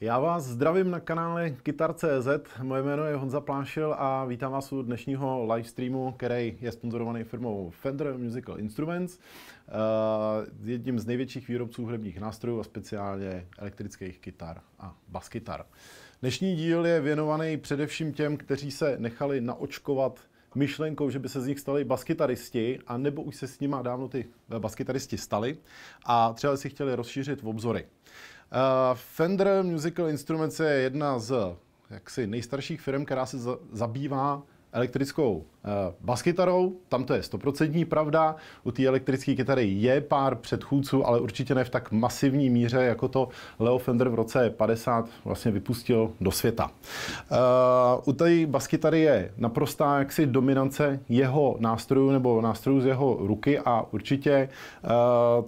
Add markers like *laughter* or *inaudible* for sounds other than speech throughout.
Já vás zdravím na kanále Kytar.cz, moje jméno je Honza Plášil a vítám vás u dnešního livestreamu, který je sponzorovaný firmou Fender Musical Instruments, eh, jedním z největších výrobců hudebních nástrojů a speciálně elektrických kytar a baskytar. Dnešní díl je věnovaný především těm, kteří se nechali naočkovat myšlenkou, že by se z nich stali baskytaristi, a nebo už se s nima dávno ty eh, baskytaristi stali a třeba si chtěli rozšířit v obzory. Eh, Fender Musical Instruments je jedna z jaksi nejstarších firm, která se zabývá elektrickou eh, baskytarou, tam to je stoprocentní pravda, u té elektrické kytary je pár předchůdců, ale určitě ne v tak masivní míře, jako to Leo Fender v roce 50 vlastně vypustil do světa. Eh, u té baskytary je naprostá jaksi dominance jeho nástrojů nebo nástrojů z jeho ruky a určitě, eh,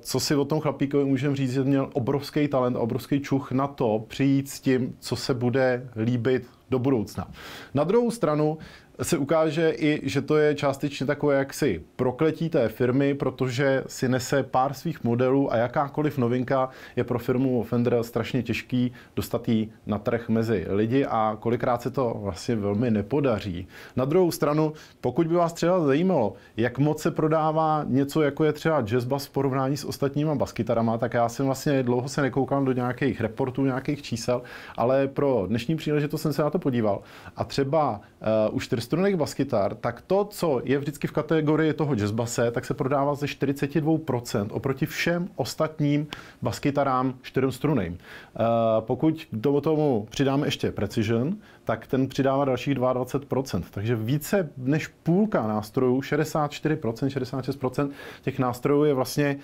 co si o tom chlapíkovi můžeme říct, že měl obrovský talent, obrovský čuch na to přijít s tím, co se bude líbit do budoucna. Na druhou stranu, se ukáže i, že to je částečně takové jaksi prokletí té firmy, protože si nese pár svých modelů a jakákoliv novinka je pro firmu Fender strašně těžký dostat ji na trh mezi lidi a kolikrát se to vlastně velmi nepodaří. Na druhou stranu, pokud by vás třeba zajímalo, jak moc se prodává něco, jako je třeba jazz bass v porovnání s ostatníma baskytarama, tak já jsem vlastně dlouho se nekoukal do nějakých reportů, nějakých čísel, ale pro dnešní příležitost jsem se na to podíval. A třeba uh, eh, už strunek baskytar, tak to, co je vždycky v kategorii toho jazzbase, tak se prodává ze 42% oproti všem ostatním baskytarám čtyřem strunejm. Eh, pokud k tomu přidáme ještě precision, tak ten přidává dalších 22%. Takže více než půlka nástrojů, 64%, 66% těch nástrojů je vlastně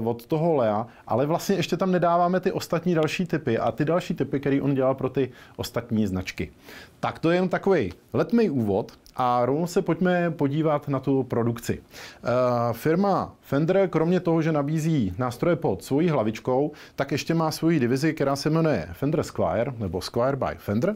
uh, od toho Lea, ale vlastně ještě tam nedáváme ty ostatní další typy a ty další typy, které on dělal pro ty ostatní značky. Tak to je jen takový letmý úvod. A rovnou se pojďme podívat na tu produkci. Eh, firma Fender, kromě toho, že nabízí nástroje pod svojí hlavičkou, tak ještě má svoji divizi, která se jmenuje Fender Squire, nebo Squire by Fender.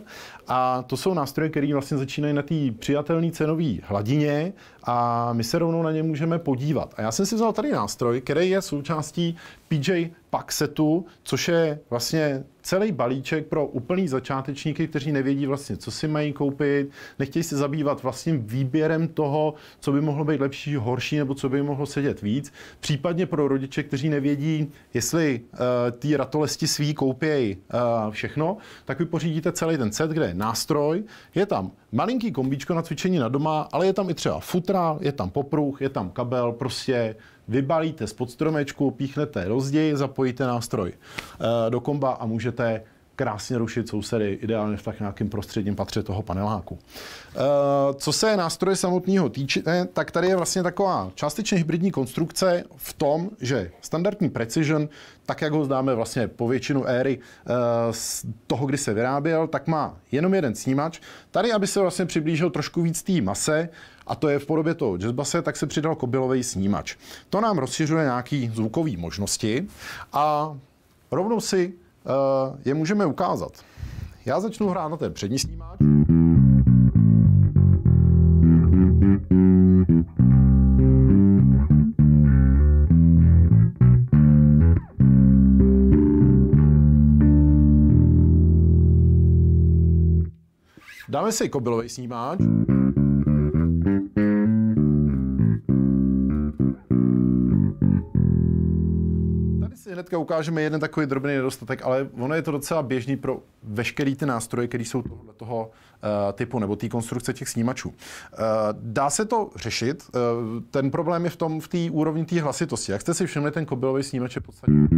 A to jsou nástroje, které vlastně začínají na té přijatelné cenové hladině a my se rovnou na ně můžeme podívat. A já jsem si vzal tady nástroj, který je součástí PJ Paxetu, což je vlastně celý balíček pro úplný začátečníky, kteří nevědí vlastně, co si mají koupit, nechtějí se zabývat vlastním výběrem toho, co by mohlo být lepší, horší, nebo co by mohlo sedět víc. Případně pro rodiče, kteří nevědí, jestli uh, eh, ty ratolesti svý koupějí uh, všechno, tak vy pořídíte celý ten set, kde je nástroj, je tam malinký kombíčko na cvičení na doma, ale je tam i třeba futra, je tam popruh, je tam kabel, prostě vybalíte z podstromečku, píchnete rozději, zapojíte nástroj eh, do komba a můžete krásně rušit sousedy, ideálně v tak nějakém prostředním patře toho paneláku. Eh, co se nástroje samotného týče, tak tady je vlastně taková částečně hybridní konstrukce v tom, že standardní Precision, tak jak ho známe vlastně po většinu éry eh, z toho, kdy se vyráběl, tak má jenom jeden snímač. Tady, aby se vlastně přiblížil trošku víc té mase, a to je v podobě toho jazzbase, tak se přidal kobylový snímač. To nám rozšiřuje nějaké zvukové možnosti a rovnou si uh, je můžeme ukázat. Já začnu hrát na ten přední snímač. Dáme si kobylový snímač. hnedka ukážeme jeden takový drobný nedostatek, ale ono je to docela běžný pro veškerý ty nástroje, které jsou tohle toho eh, typu nebo té konstrukce těch snímačů. Eh, dá se to řešit. Eh, ten problém je v tom, v té úrovni té hlasitosti. Jak jste si všimli, ten kobylový snímač je podstatně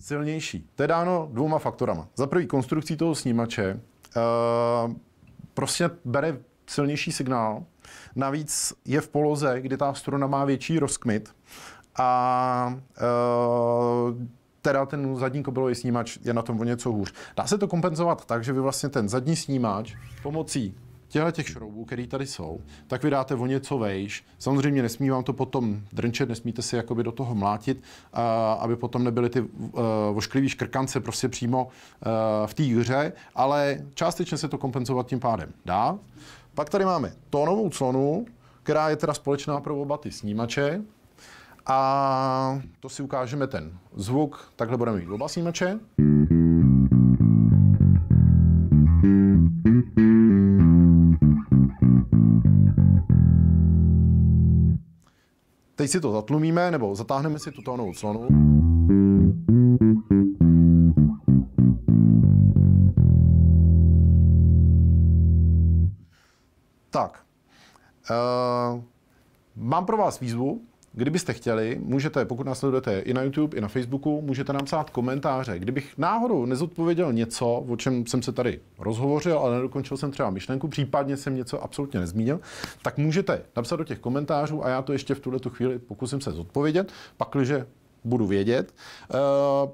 silnější. To je dáno dvouma faktorama. Za prvý konstrukcí toho snímače prostě bere silnější signál, navíc je v poloze, kdy ta struna má větší rozkmit a uh, teda ten zadní kobylový snímač je na tom o něco hůř. Dá se to kompenzovat tak, že vy vlastně ten zadní snímač pomocí těchto těch šroubů, které tady jsou, tak vy dáte o něco vejš. Samozřejmě nesmí vám to potom drnčet, nesmíte si jakoby do toho mlátit, eh, aby potom nebyly ty uh, ošklivý škrkance prostě přímo v té hře, ale částečně se to kompenzovat tím pádem dá. Pak tady máme tónovou clonu, která je teda společná pro oba ty snímače, a to si ukážeme ten zvuk. Takhle budeme mít oba snímače. Teď si to zatlumíme, nebo zatáhneme si tu tónovou clonu. Tak. Uh, mám pro vás výzvu. Kdybyste chtěli, můžete, pokud nás sledujete i na YouTube, i na Facebooku, můžete nám psát komentáře. Kdybych náhodou nezodpověděl něco, o čem jsem se tady rozhovořil, ale nedokončil jsem třeba myšlenku, případně jsem něco absolutně nezmínil, tak můžete napsat do těch komentářů a já to ještě v tuhle tu chvíli pokusím se zodpovědět. Pakliže budu vědět. Eh,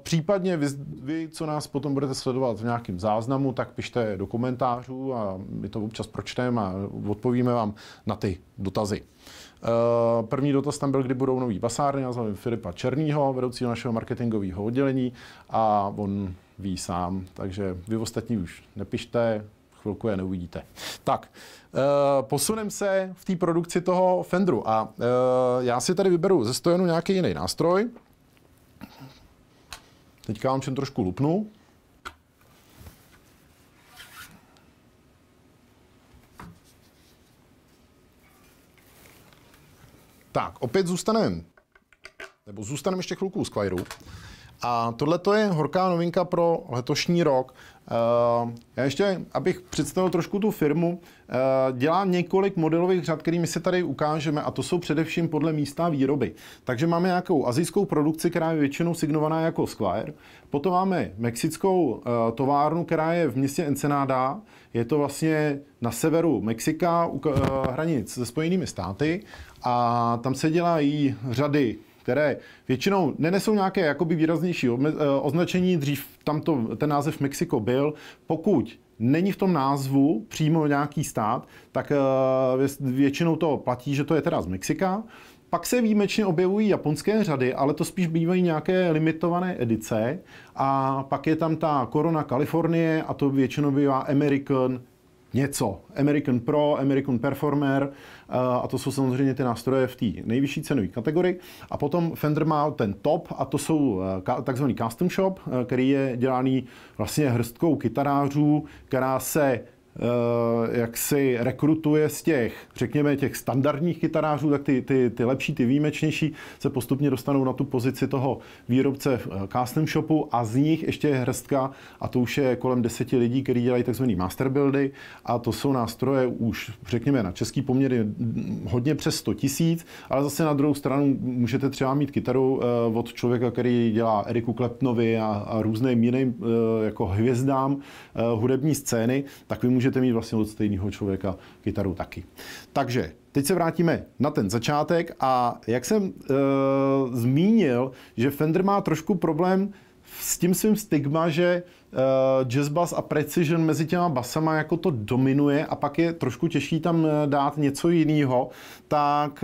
případně vy, vy, co nás potom budete sledovat v nějakém záznamu, tak pište do komentářů a my to občas pročteme a odpovíme vám na ty dotazy. Eh, první dotaz tam byl, kdy budou nový basárny. Já znám Filipa Černýho, vedoucího našeho marketingového oddělení a on ví sám, takže vy ostatní už nepište, chvilku je neuvidíte. Tak, eh, posunem se v té produkci toho Fendru a eh, já si tady vyberu ze stojenu nějaký jiný nástroj. Teďka vám všem trošku lupnu. Tak, opět zůstaneme, nebo zůstaneme ještě chvilku u Squiru. A tohle je horká novinka pro letošní rok. Eh, já ještě, abych představil trošku tu firmu, eh, dělá několik modelových řad, kterými si tady ukážeme, a to jsou především podle místa výroby. Takže máme nějakou azijskou produkci, která je většinou signovaná jako Squire. Potom máme mexickou eh, továrnu, která je v městě Ensenada. Je to vlastně na severu Mexika, u hranic se Spojenými státy. A tam se dělají řady které většinou nenesou nějaké jakoby výraznější eh, označení, dřív tam to, ten název Mexiko byl, pokud není v tom názvu přímo nějaký stát, tak eh, většinou to platí, že to je teda z Mexika. Pak se výjimečně objevují japonské řady, ale to spíš bývají nějaké limitované edice. A pak je tam ta korona Kalifornie a to většinou bývá American něco. American Pro, American Performer eh, a to jsou samozřejmě ty nástroje v té nejvyšší cenové kategorii. A potom Fender má ten top a to jsou eh, takzvaný custom shop, eh, který je dělaný vlastně hrstkou kytarářů, která se Eh, jak si rekrutuje z těch, řekněme, těch standardních kytarářů, tak ty, ty, ty lepší, ty výjimečnější se postupně dostanou na tu pozici toho výrobce v eh, custom shopu a z nich ještě je hrstka a to už je kolem deseti lidí, kteří dělají takzvaný masterbuildy a to jsou nástroje už, řekněme, na český poměr hodně přes 100 tisíc, ale zase na druhou stranu můžete třeba mít kytaru eh, od člověka, který dělá Eriku Kleptnovi a, a různým jiným jako hvězdám hudební scény, tak vy můžete můžete mít vlastně od stejného člověka kytaru taky. Takže teď se vrátíme na ten začátek a jak jsem e, zmínil, že Fender má trošku problém s tím svým stigma, že uh, jazz bass a precision mezi těma basama jako to dominuje a pak je trošku těžší tam eh, dát něco jiného, tak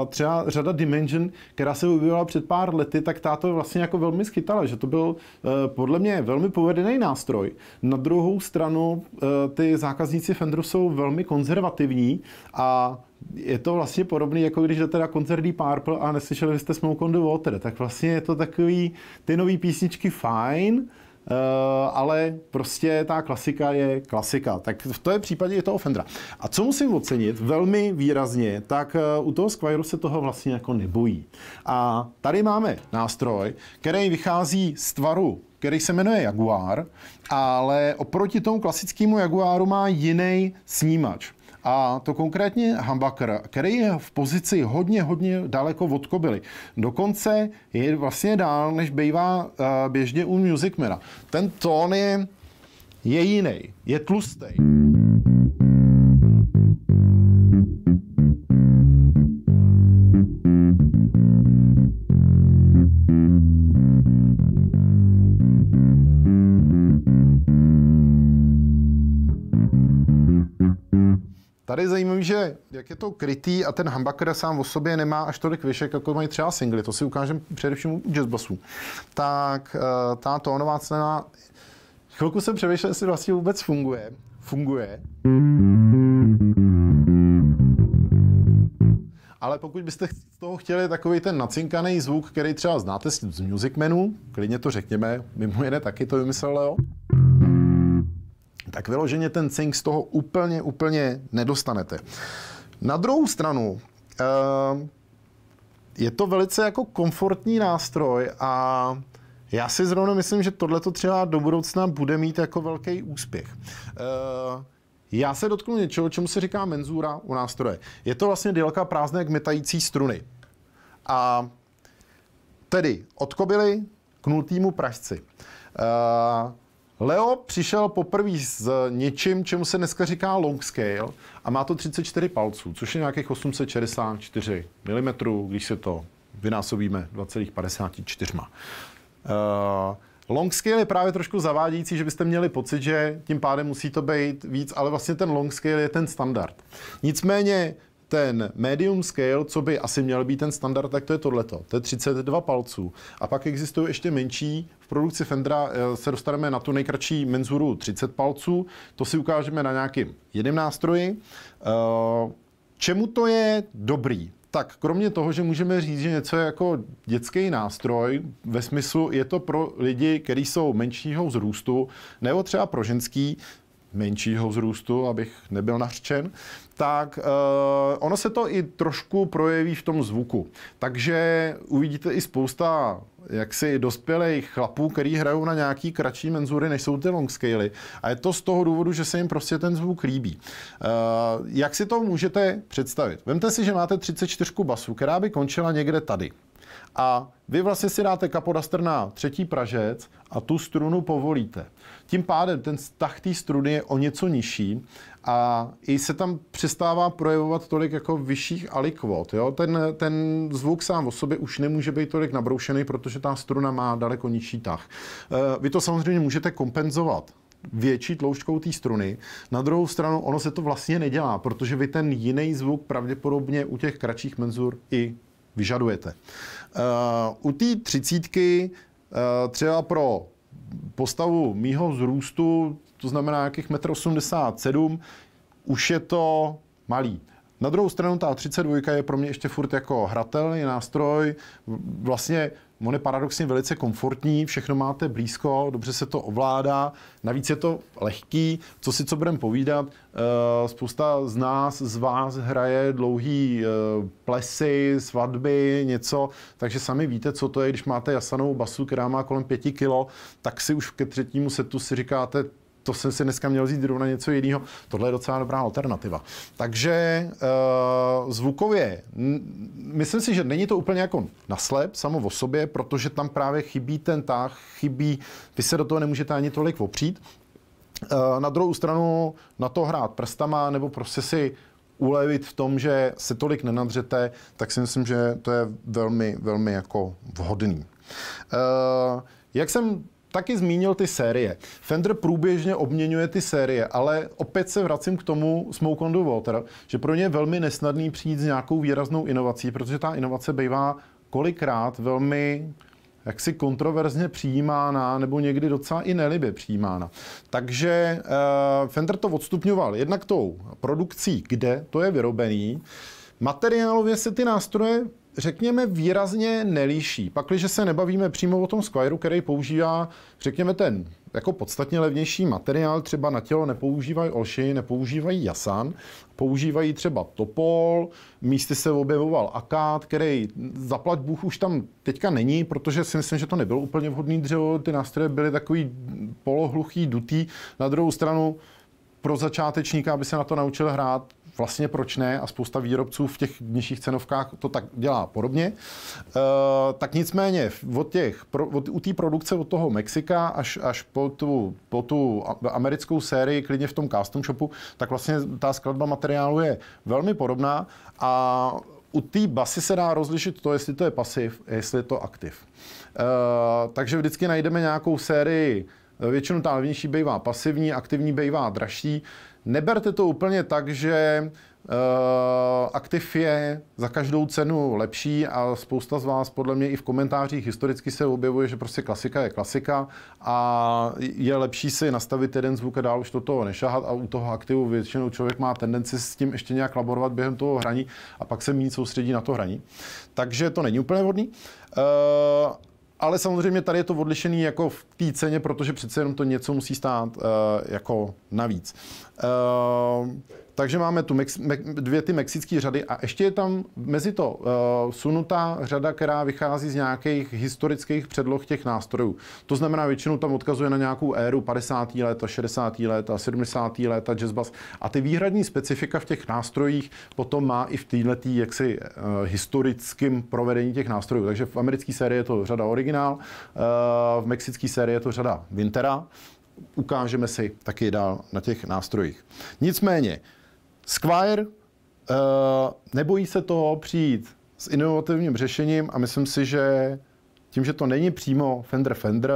uh, třeba řada Dimension, která se objevila před pár lety, tak ta to vlastně jako velmi schytala, že to byl uh, podle mě velmi povedený nástroj. Na druhou stranu uh, ty zákazníci Fenderu jsou velmi konzervativní a je to vlastně podobný, jako když jdete na koncertní Purple a neslyšeli jste Smoke on the Water, tak vlastně je to takový, ty nové písničky fajn, Eh, ale prostě ta klasika je klasika. Tak v tom případě je toho Fendra. A co musím ocenit velmi výrazně, tak eh, u toho Squire se toho vlastně jako nebojí. A tady máme nástroj, který vychází z tvaru který se jmenuje Jaguar, ale oproti tomu klasickému Jaguaru má jiný snímač a to konkrétně Hambakr, který je v pozici hodně, hodně daleko od kobily. Dokonce je vlastně dál, než bývá eh, běžně u Mira. Ten tón je, je jiný, je tlustý. Tady je zajímavé, že jak je to krytý a ten humbucker sám o sobě nemá až tolik vyšek, jako mají třeba singly, to si ukážeme především u jazzbasů, tak eh, ta tónová cena, chvilku jsem přemýšlel, jestli vlastně vůbec funguje. Funguje. Ale pokud byste z toho chtěli takový ten nacinkaný zvuk, který třeba znáte z Music Menu, klidně to řekněme, mimo jiné taky to vymyslel Leo tak vyloženě ten cink z toho úplně, úplně nedostanete. Na druhou stranu, eh, je to velice jako komfortní nástroj a já si zrovna myslím, že tohle to třeba do budoucna bude mít jako velký úspěch. Eh, já se dotknu něčeho, čemu se říká menzura u nástroje. Je to vlastně délka prázdné kmitající struny. A tedy od kobily k nultýmu pražci. Eh, Leo přišel poprvé s něčím, čemu se dneska říká long scale a má to 34 palců, což je nějakých 864 mm, když se to vynásobíme 2,54. Uh, eh, Long scale je právě trošku zavádějící, že byste měli pocit, že tím pádem musí to být víc, ale vlastně ten long scale je ten standard. Nicméně ten medium scale, co by asi měl být ten standard, tak to je tohleto. To je 32 palců. A pak existují ještě menší. V produkci Fendra eh, se dostaneme na tu nejkratší menzuru 30 palců. To si ukážeme na nějakým jiném nástroji. Eh, čemu to je dobrý? Tak kromě toho, že můžeme říct, že něco je jako dětský nástroj, ve smyslu je to pro lidi, kteří jsou menšího vzrůstu, nebo třeba pro ženský menšího vzrůstu, abych nebyl nařčen, tak uh, ono se to i trošku projeví v tom zvuku. Takže uvidíte i spousta jaksi dospělých chlapů, který hrajou na nějaký kratší menzury, než jsou ty longscaly. A je to z toho důvodu, že se jim prostě ten zvuk líbí. Uh, jak si to můžete představit? Vemte si, že máte 34 basu, která by končila někde tady. A vy vlastně si dáte kapodastr na třetí pražec a tu strunu povolíte. Tím pádem ten vztah té struny je o něco nižší a i se tam přestává projevovat tolik jako vyšších alikvot. Jo? Ten, ten zvuk sám o sobě už nemůže být tolik nabroušený, protože ta struna má daleko nižší tah. Eh, vy to samozřejmě můžete kompenzovat větší tloušťkou té struny. Na druhou stranu ono se to vlastně nedělá, protože vy ten jiný zvuk pravděpodobně u těch kratších menzur i vyžadujete. Eh, u té třicítky eh, třeba pro postavu mýho zrůstu, to znamená nějakých 1,87 m, už je to malý. Na druhou stranu ta 32 je pro mě ještě furt jako hratelný nástroj. Vlastně On je paradoxně velice komfortní, všechno máte blízko, dobře se to ovládá, navíc je to lehký, co si co budeme povídat, eh, spousta z nás, z vás hraje dlouhý eh, plesy, svatby, něco, takže sami víte, co to je, když máte jasanou basu, která má kolem pěti kilo, tak si už ke třetímu setu si říkáte, to jsem si dneska měl vzít zrovna něco jiného. Tohle je docela dobrá alternativa. Takže uh, zvukově, myslím si, že není to úplně jako naslep samo o sobě, protože tam právě chybí ten tah, chybí, vy se do toho nemůžete ani tolik opřít. Uh, na druhou stranu na to hrát prstama nebo prostě si ulevit v tom, že se tolik nenadřete, tak si myslím, že to je velmi, velmi jako vhodný. Uh, jak jsem taky zmínil ty série. Fender průběžně obměňuje ty série, ale opět se vracím k tomu Smoke on the Water, že pro ně je velmi nesnadný přijít s nějakou výraznou inovací, protože ta inovace bývá kolikrát velmi jaksi kontroverzně přijímána, nebo někdy docela i nelibě přijímána. Takže uh, Fender to odstupňoval jednak tou produkcí, kde to je vyrobený. Materiálově se ty nástroje řekněme, výrazně nelíší. Pakliže se nebavíme přímo o tom Squireu, který používá, řekněme, ten jako podstatně levnější materiál, třeba na tělo nepoužívají olši, nepoužívají jasan, používají třeba topol, místy se objevoval akát, který zaplať Bůh už tam teďka není, protože si myslím, že to nebylo úplně vhodný dřevo, ty nástroje byly takový polohluchý, dutý. Na druhou stranu pro začátečníka, aby se na to naučil hrát, vlastně proč ne a spousta výrobců v těch nižších cenovkách to tak dělá podobně. Eh, tak nicméně od těch, od, u té produkce od toho Mexika až, až po, tu, po tu americkou sérii, klidně v tom custom shopu, tak vlastně ta skladba materiálu je velmi podobná a u té basy se dá rozlišit to, jestli to je pasiv, jestli je to aktiv. E, takže vždycky najdeme nějakou sérii eh, Většinou ta levnější bývá pasivní, aktivní bývá dražší. Neberte to úplně tak, že eh, aktiv je za každou cenu lepší a spousta z vás podle mě i v komentářích historicky se objevuje, že prostě klasika je klasika a je lepší si nastavit jeden zvuk a dál už do toho nešahat a u toho aktivu většinou člověk má tendenci s tím ještě nějak laborovat během toho hraní a pak se méně soustředí na to hraní. Takže to není úplně vhodný. Uh, ale samozřejmě tady je to odlišený jako v té ceně, protože přece jenom to něco musí stát uh, jako navíc. Uh, takže máme tu Mex, me, dvě ty mexické řady a ještě je tam mezi to uh, sunutá řada, která vychází z nějakých historických předloh těch nástrojů. To znamená, většinou tam odkazuje na nějakou éru 50. let a 60. let a 70. let a jazz bass. A ty výhradní specifika v těch nástrojích potom má i v této jaksi uh, eh, historickým provedení těch nástrojů. Takže v americké sérii je to řada originál, uh, v mexické sérii je to řada Wintera, ukážeme si taky dál na těch nástrojích. Nicméně, Squire uh, nebojí se toho přijít s inovativním řešením a myslím si, že tím, že to není přímo Fender Fender,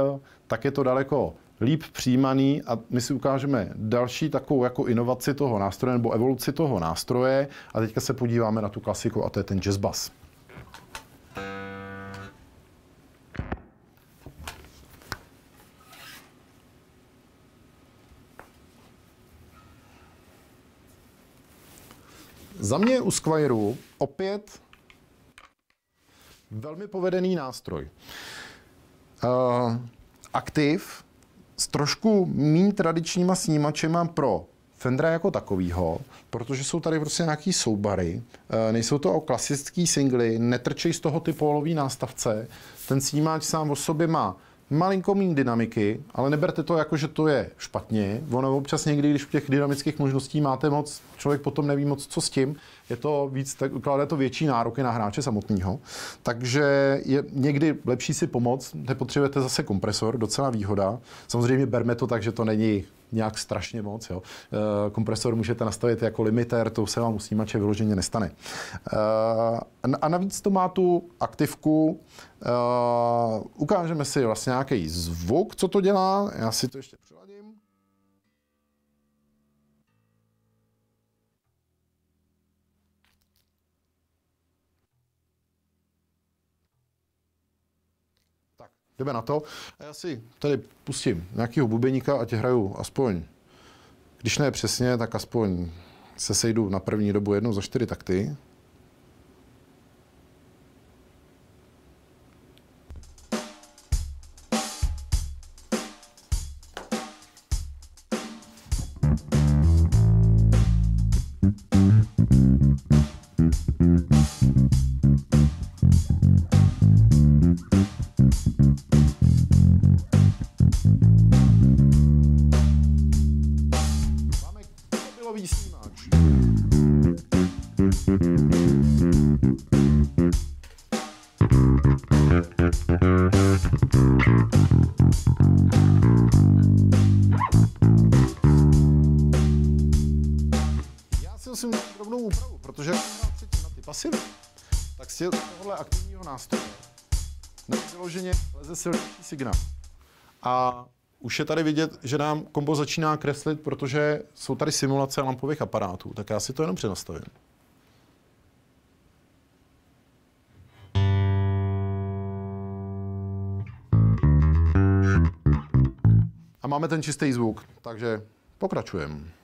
tak je to daleko líp přijímaný a my si ukážeme další takovou jako inovaci toho nástroje nebo evoluci toho nástroje a teďka se podíváme na tu klasiku a to je ten jazz bass. Za mě u Squireu opět velmi povedený nástroj. Uh, aktiv s trošku méně tradičníma snímačema pro Fendra jako takovýho, protože jsou tady prostě nějaký soubary, eh, nejsou to o klasický singly, netrčej z toho ty polový nástavce, ten snímáč sám o sobě má malinko méně dynamiky, ale neberte to jako, že to je špatně. Ono občas někdy, když těch dynamických možností máte moc, člověk potom neví moc, co s tím. Je to víc, tak ukládá to větší nároky na hráče samotného. Takže je někdy lepší si pomoct, nepotřebujete zase kompresor, docela výhoda. Samozřejmě berme to tak, že to není nějak strašně moc. Jo. Eh, kompresor můžete nastavit jako limiter, to se vám u snímače vyloženě nestane. Eh, a navíc to má tu aktivku, eh, ukážeme si vlastně nějaký zvuk, co to dělá, já si to ještě přiladím. Jdeme na to. A já si tady pustím nějakého bubeníka, a tě hraju aspoň, když ne přesně, tak aspoň se sejdu na první dobu jednou za čtyři takty. signál. A už je tady vidět, že nám kombo začíná kreslit, protože jsou tady simulace lampových aparátů, tak já si to jenom přenastavím. A máme ten čistý zvuk, takže pokračujeme.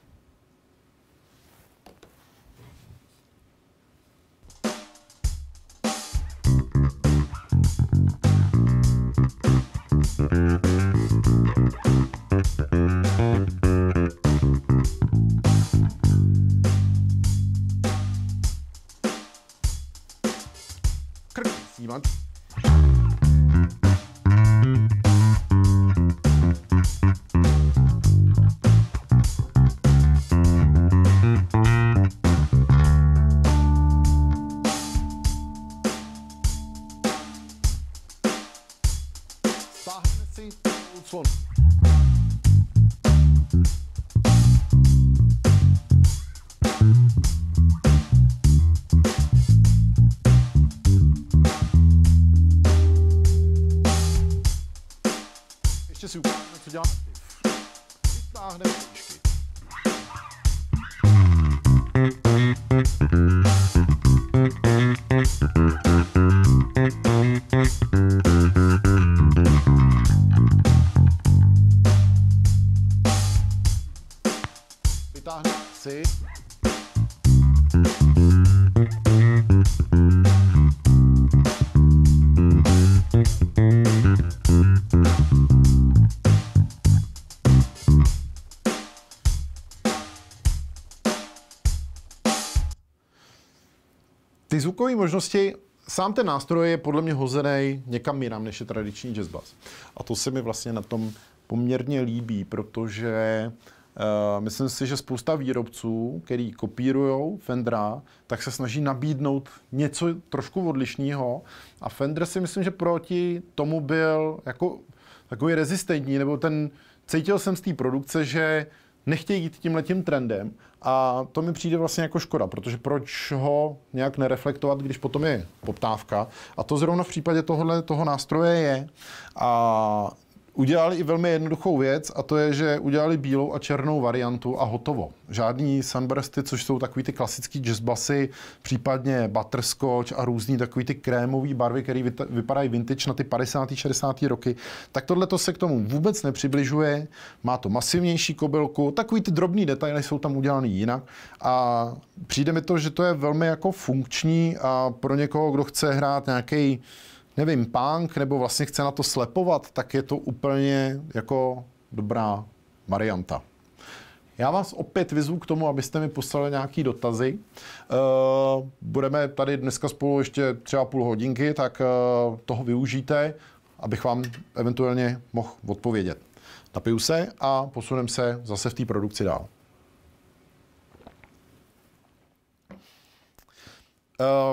zvukové možnosti, sám ten nástroj je podle mě hozený někam jinam, než je tradiční jazz bass. A to se mi vlastně na tom poměrně líbí, protože Uh, myslím si, že spousta výrobců, který kopírují Fendera, tak se snaží nabídnout něco trošku odlišného. A Fender si myslím, že proti tomu byl jako takový rezistentní, nebo ten cítil jsem z té produkce, že nechtějí jít tím letím trendem a to mi přijde vlastně jako škoda, protože proč ho nějak nereflektovat, když potom je poptávka a to zrovna v případě tohohle, toho nástroje je a Udělali i velmi jednoduchou věc a to je, že udělali bílou a černou variantu a hotovo. Žádný sunbursty, což jsou takový ty klasický jazzbasy, případně butterscotch a různý takový ty krémové barvy, které vypadají vintage na ty 50. 60. roky, tak tohle to se k tomu vůbec nepřibližuje. Má to masivnější kobylku, takový ty drobný detaily jsou tam udělaný jinak a přijde mi to, že to je velmi jako funkční a pro někoho, kdo chce hrát nějaký nevím, punk, nebo vlastně chce na to slepovat, tak je to úplně jako dobrá varianta. Já vás opět vyzvu k tomu, abyste mi poslali nějaké dotazy. Eh, budeme tady dneska spolu ještě třeba půl hodinky, tak eh, toho využijte, abych vám eventuálně mohl odpovědět. Napiju se a posunem se zase v té produkci dál.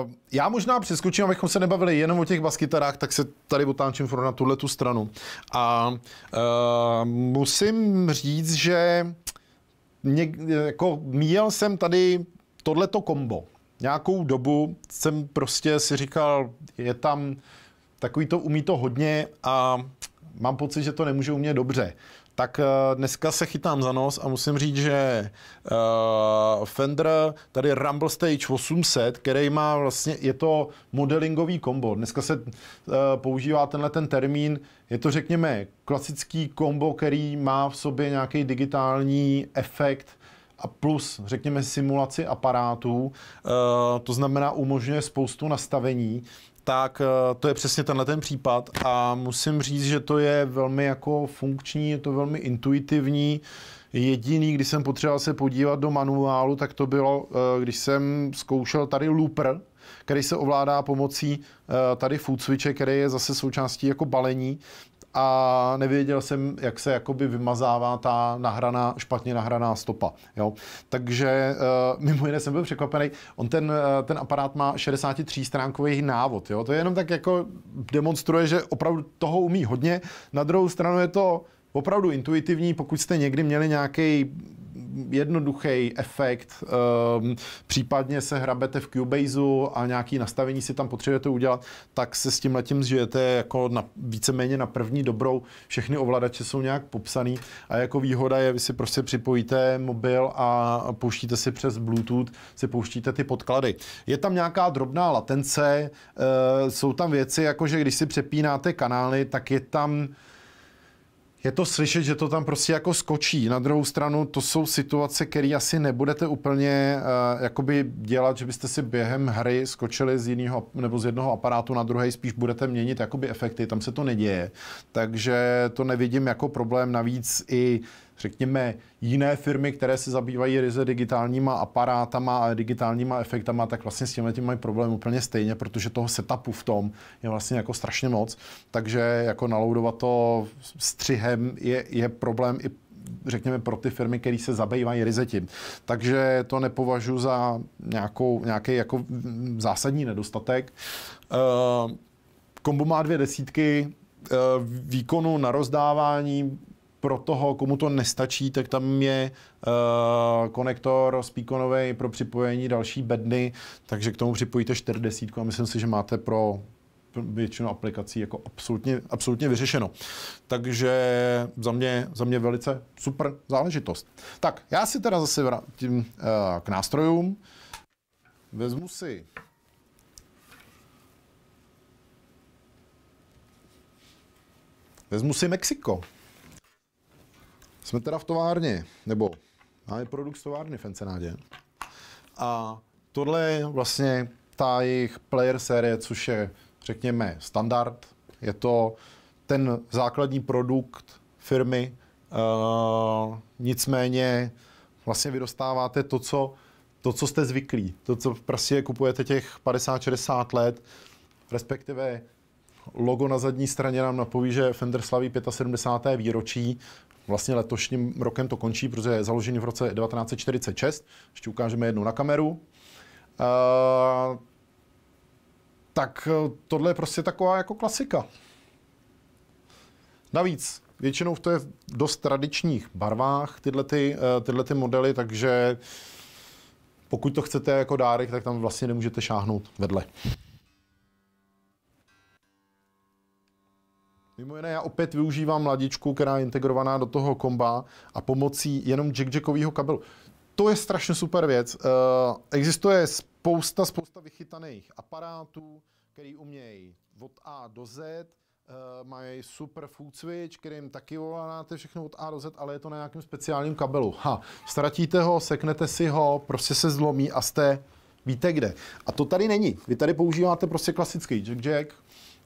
Uh, já možná přeskočím, abychom se nebavili jenom o těch baskytarách, tak se tady otáčím na tuhle tu stranu. A uh, musím říct, že něk, jako míjel jsem tady tohleto kombo. Nějakou dobu jsem prostě si říkal, je tam takový to, umí to hodně a mám pocit, že to nemůže umět dobře tak eh, dneska se chytám za nos a musím říct, že uh, Fender tady Rumble Stage 800, který má vlastně, je to modelingový kombo. Dneska se uh, používá tenhle ten termín, je to řekněme klasický kombo, který má v sobě nějaký digitální efekt, a plus, řekněme, simulaci aparátů. uh, to znamená, umožňuje spoustu nastavení tak eh, to je přesně tenhle ten případ a musím říct, že to je velmi jako funkční, je to velmi intuitivní. Jediný, když jsem potřeboval se podívat do manuálu, tak to bylo, eh, když jsem zkoušel tady looper, který se ovládá pomocí eh, tady food switche, který je zase součástí jako balení, a nevěděl jsem, jak se jakoby vymazává ta nahraná, špatně nahraná stopa. Jo? Takže eh, mimo jiné jsem byl překvapený, on ten, eh, ten aparát má 63 stránkový návod, jo? to je jenom tak jako demonstruje, že opravdu toho umí hodně, na druhou stranu je to opravdu intuitivní, pokud jste někdy měli nějaký jednoduchý efekt, um, případně se hrabete v Cubaseu a nějaký nastavení si tam potřebujete udělat, tak se s tím letím zžijete jako na, víceméně na první dobrou. Všechny ovladače jsou nějak popsaný a jako výhoda je, vy si prostě připojíte mobil a pouštíte si přes Bluetooth, si pouštíte ty podklady. Je tam nějaká drobná latence, uh, jsou tam věci, jako že když si přepínáte kanály, tak je tam je to slyšet, že to tam prostě jako skočí. Na druhou stranu to jsou situace, které asi nebudete úplně uh, jakoby dělat, že byste si během hry skočili z jiného nebo z jednoho aparátu na druhý, spíš budete měnit jakoby efekty, tam se to neděje. Takže to nevidím jako problém. Navíc i řekněme, jiné firmy, které se zabývají ryze digitálníma aparátama a digitálníma efektama, tak vlastně s těmi tím mají problém úplně stejně, protože toho setupu v tom je vlastně jako strašně moc. Takže jako naloudovat to střihem je, je problém i řekněme, pro ty firmy, které se zabývají rizetím. Takže to nepovažu za nějakou, nějaký jako zásadní nedostatek. Eh, Kombo má dvě desítky, eh, výkonu na rozdávání pro toho, komu to nestačí, tak tam je uh, konektor spíkonový pro připojení další bedny, takže k tomu připojíte 40 a myslím si, že máte pro většinu aplikací jako absolutně, absolutně vyřešeno. Takže za mě, za mě velice super záležitost. Tak, já si teda zase vrátím uh, k nástrojům. Vezmu si Vezmu si Mexiko. Jsme teda v továrně, nebo máme produkt z továrny v Encenádě. A tohle je vlastně ta jejich player série, což je, řekněme, standard. Je to ten základní produkt firmy, E, nicméně vlastně vy dostáváte to, co, to, co jste zvyklí, to, co prostě kupujete těch 50-60 let, respektive logo na zadní straně nám napoví, že Fender slaví 75. výročí, Vlastně letošním rokem to končí, protože je založený v roce 1946. Ještě ukážeme jednu na kameru. Uh, tak e, tohle je prostě taková jako klasika. Navíc většinou to je dost tradičních barvách tyhle, ty, e, tyhle ty modely, takže pokud to chcete jako dárek, tak tam vlastně nemůžete šáhnout vedle. Mimo jiné, já opět využívám mladičku, která je integrovaná do toho komba a pomocí jenom jack-jackového kabelu. To je strašně super věc. Eh, existuje spousta, spousta vychytaných aparátů, který umějí od A do Z, eh, mají super food switch, kterým taky voláte všechno od A do Z, ale je to na nějakém speciálním kabelu. Ha, ztratíte ho, seknete si ho, prostě se zlomí a jste víte kde. A to tady není. Vy tady používáte prostě klasický jack-jack,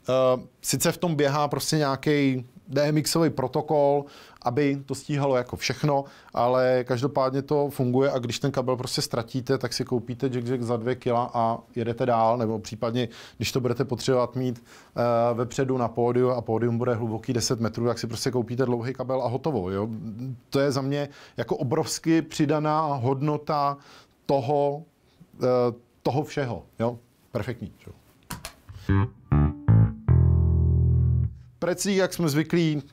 Eh, sice v tom běhá prostě nějaký DMXový protokol, aby to stíhalo jako všechno, ale každopádně to funguje a když ten kabel prostě ztratíte, tak si koupíte jack za dvě kila a jedete dál, nebo případně, když to budete potřebovat mít uh, vepředu na pódiu a pódium bude hluboký 10 metrů, tak si prostě koupíte dlouhý kabel a hotovo. Jo? To je za mě jako obrovsky přidaná hodnota toho, uh, toho všeho. Jo? Perfektní. Čo? Hmm precí, jak jsme zvyklí,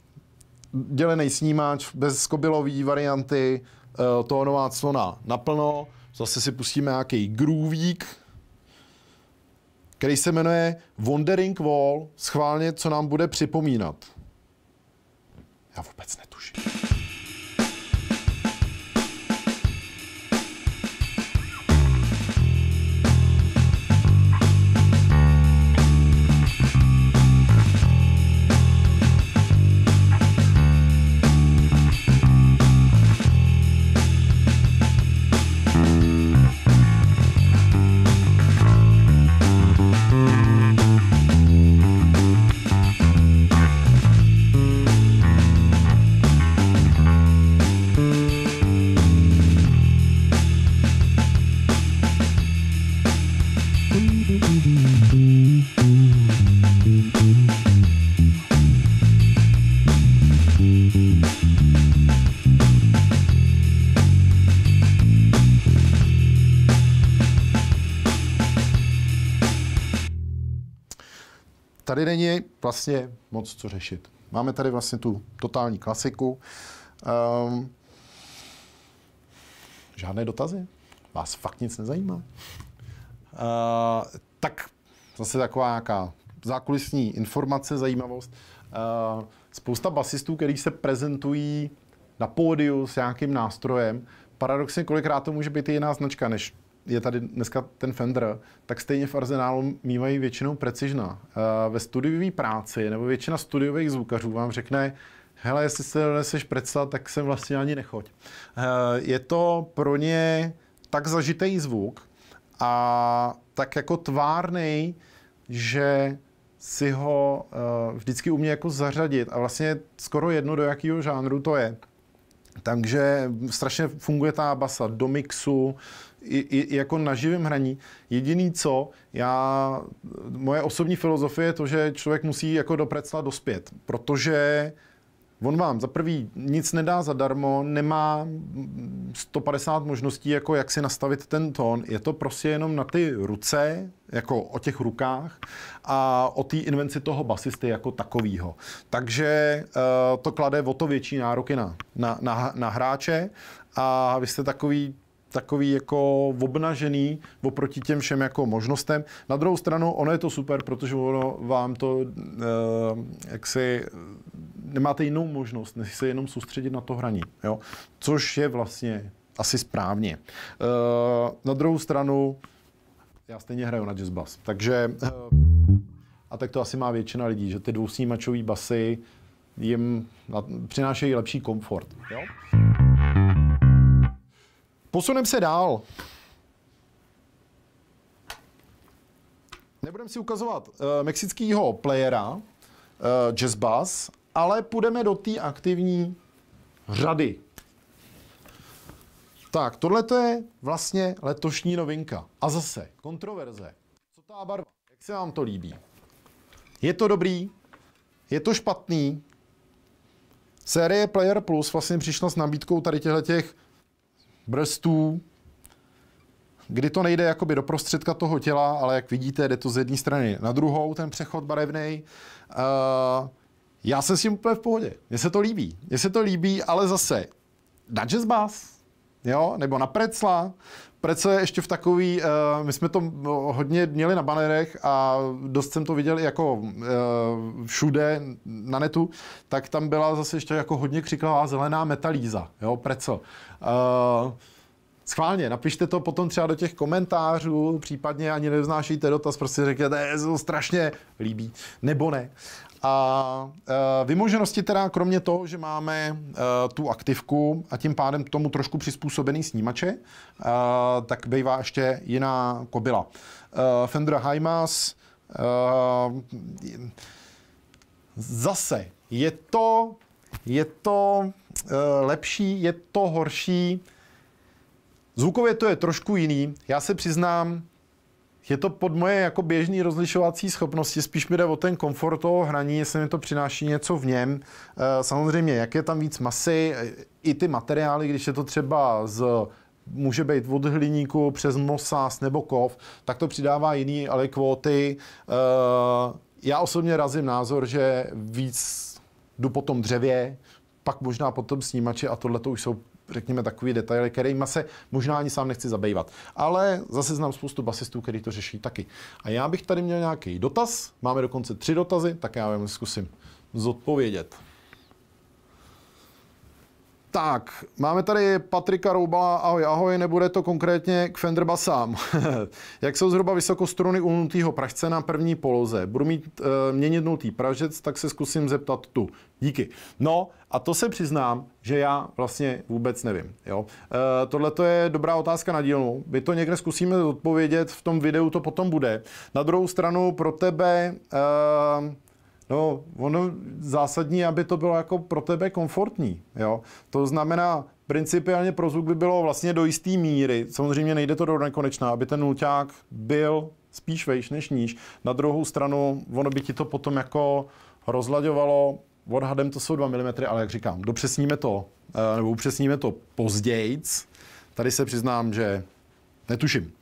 dělený snímač, bez skobilový varianty, eh, tónová clona naplno. Zase si pustíme nějaký grůvík, který se jmenuje Wandering Wall, schválně, co nám bude připomínat. Já vůbec netuším. tady není vlastně moc co řešit. Máme tady vlastně tu totální klasiku. Um, žádné dotazy? Vás fakt nic nezajímá? Uh, tak zase taková nějaká zákulisní informace, zajímavost. Uh, spousta basistů, kteří se prezentují na pódiu s nějakým nástrojem, paradoxně kolikrát to může být i jiná značka, než je tady dneska ten Fender, tak stejně v arzenálu mývají většinou precižna. Eh, ve studiové práci nebo většina studiových zvukařů vám řekne, hele, jestli se neseš preca, tak sem vlastně ani nechoď. Eh, je to pro ně tak zažitý zvuk a tak jako tvárný, že si ho eh, vždycky umí jako zařadit a vlastně skoro jedno, do jakého žánru to je. Takže strašně funguje ta basa do mixu, i, i, jako na živém hraní. Jediný co, já, moje osobní filozofie je to, že člověk musí jako do precla dospět, protože On vám za prvý nic nedá zadarmo, nemá 150 možností, jako jak si nastavit ten tón. Je to prostě jenom na ty ruce, jako o těch rukách a o té invenci toho basisty jako takového. Takže eh, to klade o to větší nároky na, na, na, na hráče a vy jste takový takový jako obnažený oproti těm všem jako možnostem. Na druhou stranu, ono je to super, protože ono vám to, eh, jak si, nemáte jinou možnost, než se jenom soustředit na to hraní, jo? což je vlastně asi správně. Eh, na druhou stranu, já stejně hraju na jazz bass, takže eh, a tak to asi má většina lidí, že ty dvousnímačové basy jim přinášejí lepší komfort. Jo? Posuneme se dál. Nebudeme si ukazovat uh, eh, mexického playera, uh, jazz bass, ale půjdeme do té aktivní řady. Tak, tohle to je vlastně letošní novinka. A zase, kontroverze. Co ta barva? Jak se vám to líbí? Je to dobrý? Je to špatný? Série Player Plus vlastně přišla s nabídkou tady těchto těch brstů, kdy to nejde jakoby do prostředka toho těla, ale jak vidíte, jde to z jedné strany na druhou, ten přechod barevný. Uh, eh, já jsem s tím úplně v pohodě. Mně se to líbí. Mně se to líbí, ale zase na jazz bass, jo, nebo na precla, Prece ještě v takový, uh, my jsme to eh, hodně měli na banerech a dost jsem to viděl jako uh, všude na netu, tak tam byla zase ještě jako hodně křiklavá zelená metalíza, jo, precel. Uh, Schválně, napište to potom třeba do těch komentářů, případně ani nevznášíte dotaz, prostě řekněte, je to strašně líbí, nebo ne. Uh, a e, vymoženosti teda kromě toho, že máme e, tu aktivku a tím pádem tomu trošku přizpůsobený snímače, e, tak bývá ještě jiná kobila. Fender Heimas zase je to, je to lepší, je to horší. Zvukově to je trošku jiný. Já se přiznám, je to pod moje jako běžný rozlišovací schopnosti, spíš mi jde o ten komfort toho hraní, jestli mi to přináší něco v něm. Eh, samozřejmě, jak je tam víc masy, eh, i ty materiály, když je to třeba z může být od hliníku přes mosas nebo kov, tak to přidává jiný ale kvóty. Eh, já osobně razím názor, že víc jdu po tom dřevě, pak možná po tom snímači a tohle to už jsou řekněme, takový detaily, kterými se možná ani sám nechci zabývat. Ale zase znám spoustu basistů, který to řeší taky. A já bych tady měl nějaký dotaz, máme dokonce tři dotazy, tak já vám zkusím zodpovědět. Tak, máme tady Patrika Roubala, ahoj, ahoj, nebude to konkrétně k Fender Basám. *laughs* Jak jsou zhruba vysoko u nutýho pražce na první poloze? Budu mít e, měnit nutý pražec, tak se zkusím zeptat tu. Díky. No a to se přiznám, že já vlastně vůbec nevím. Jo? E, Tohle to je dobrá otázka na dílnu. My to někde zkusíme odpovědět, v tom videu to potom bude. Na druhou stranu pro tebe... E, No, ono zásadní, aby to bylo jako pro tebe komfortní, jo. To znamená, principiálně pro zvuk by bylo vlastně do jisté míry, samozřejmě nejde to do nekonečna, aby ten nulťák byl spíš vejš než níž. Na druhou stranu, ono by ti to potom jako rozlaďovalo, odhadem to jsou 2 mm, ale jak říkám, dopřesníme to, eh, nebo upřesníme to pozdějc. Tady se přiznám, že netuším.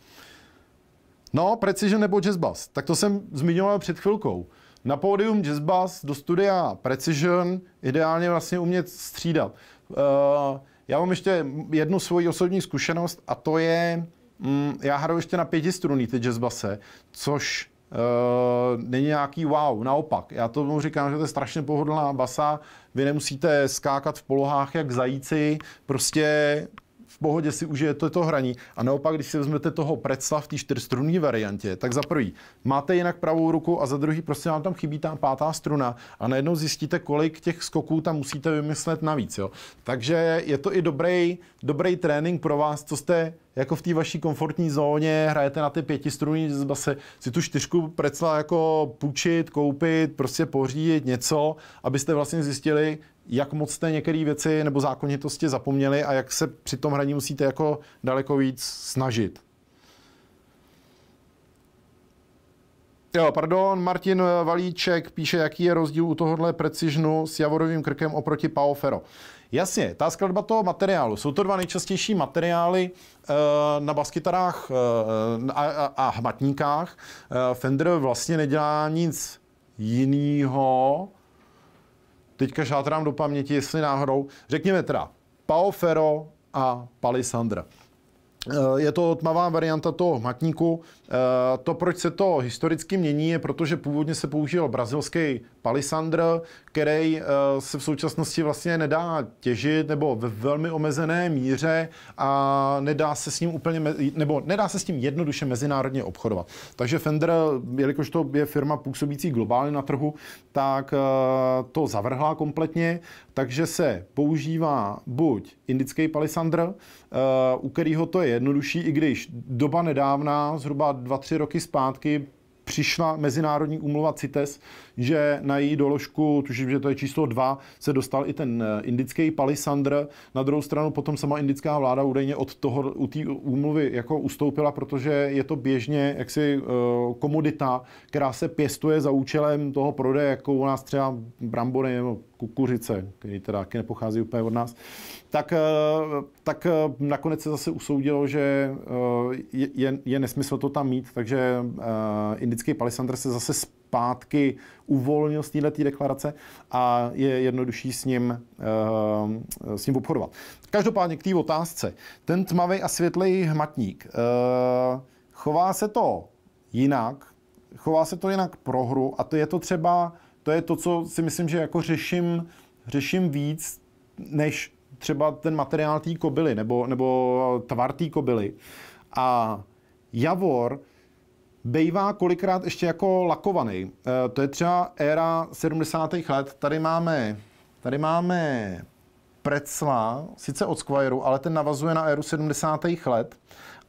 No, Precision nebo Jazz Bass, tak to jsem zmiňoval před chvilkou. Na pódium Jazz Bass, do studia Precision, ideálně vlastně umět střídat. Eh, já mám ještě jednu svoji osobní zkušenost a to je, mm, já hraju ještě na pěti struny ty jazz base, což Uh, není nějaký wow, naopak. Já tomu říkám, že to je strašně pohodlná basa, vy nemusíte skákat v polohách jak zajíci, prostě pohodě si užijete to hraní. A naopak, když si vezmete toho predsla v té čtyřstrunné variantě, tak za prvý máte jinak pravou ruku a za druhý prostě vám tam chybí ta pátá struna a najednou zjistíte, kolik těch skoků tam musíte vymyslet navíc. Jo. Takže je to i dobrý, dobrý trénink pro vás, co jste jako v té vaší komfortní zóně, hrajete na ty pětistruny, zase si tu čtyřku precla jako půjčit, koupit, prostě pořídit něco, abyste vlastně zjistili, jak moc jste některé věci nebo zákonitosti zapomněli a jak se při tom hraní musíte jako daleko víc snažit. Jo, pardon, Martin Valíček píše, jaký je rozdíl u tohohle precižnu s Javorovým krkem oproti Paofero. Jasně, ta skladba toho materiálu. Jsou to dva nejčastější materiály eh, na baskytarách eh, eh, a, a, a hmatníkách. Fender vlastně nedělá nic jiného. Teďka šátrám do paměti, jestli náhodou. Řekněme teda Paofero a Palisandra. Eh, je to tmavá varianta toho matníku. Eh, to, proč se to historicky mění, je protože původně se použil brazilský palisandr, který eh, se v současnosti vlastně nedá těžit nebo ve velmi omezené míře a nedá se s ním úplně, nebo nedá se s tím jednoduše mezinárodně obchodovat. Takže Fender, jelikož to je firma působící globálně na trhu, tak to zavrhla kompletně, takže se používá buď indický palisandr, u kterého to je jednodušší, i když doba nedávná, zhruba 2-3 roky zpátky, přišla mezinárodní úmluva CITES, že na její doložku, tuším, že to je číslo 2, se dostal i ten eh, indický palisandr. Na druhou stranu potom sama indická vláda údajně od toho, u té úmluvy jako ustoupila, protože je to běžně jaksi eh, komodita, která se pěstuje za účelem toho prodeje, jako u nás třeba brambory nebo kukuřice, který teda taky nepochází úplně od nás, tak, eh, tak nakonec se zase usoudilo, že je, je nesmysl to tam mít, takže indický palisandr se zase zpátky uvolnil z této deklarace a je jednodušší s ním, eh, s ním obchodovat. Každopádně k té otázce. Ten tmavý a světlej hmatník. Eh, chová se to jinak, chová se to jinak pro hru a to je to třeba, to je to, co si myslím, že jako řeším, řeším víc, než třeba ten materiál té kobily nebo, nebo tvar té kobily. A Javor bejvá kolikrát ještě jako lakovaný. Eh, to je třeba éra 70. let. Tady máme, tady máme Precla, sice od Squiru, ale ten navazuje na éru 70. let.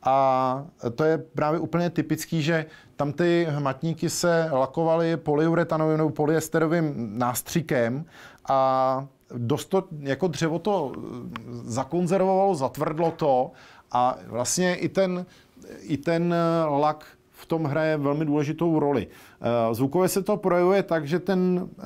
A to je právě úplně typický, že tam ty hmatníky se lakovaly polyuretanovým nebo polyesterovým nástřikem a dost to, jako dřevo to eh, zakonzervovalo, zatvrdlo to a vlastně i ten, i ten eh, lak v tom hraje velmi důležitou roli. Eh, Zvukově se to projevuje tak, že ten eh,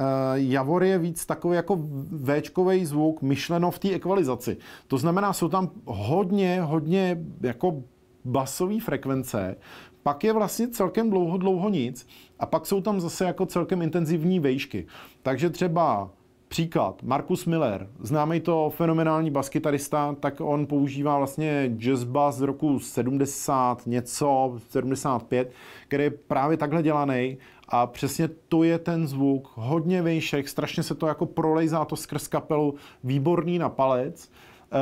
javor je víc takový jako v zvuk, myšleno v té ekvalizaci. To znamená, jsou tam hodně, hodně jako basové frekvence, pak je vlastně celkem dlouho, dlouho nic a pak jsou tam zase jako celkem intenzivní vejšky. Takže třeba Příklad, Markus Miller, známý to fenomenální baskytarista, tak on používá vlastně jazz bass z roku 70 něco, 75, který je právě takhle dělaný a přesně to je ten zvuk, hodně vejšek, strašně se to jako prolejzá to skrz kapelu, výborný na palec. Eh,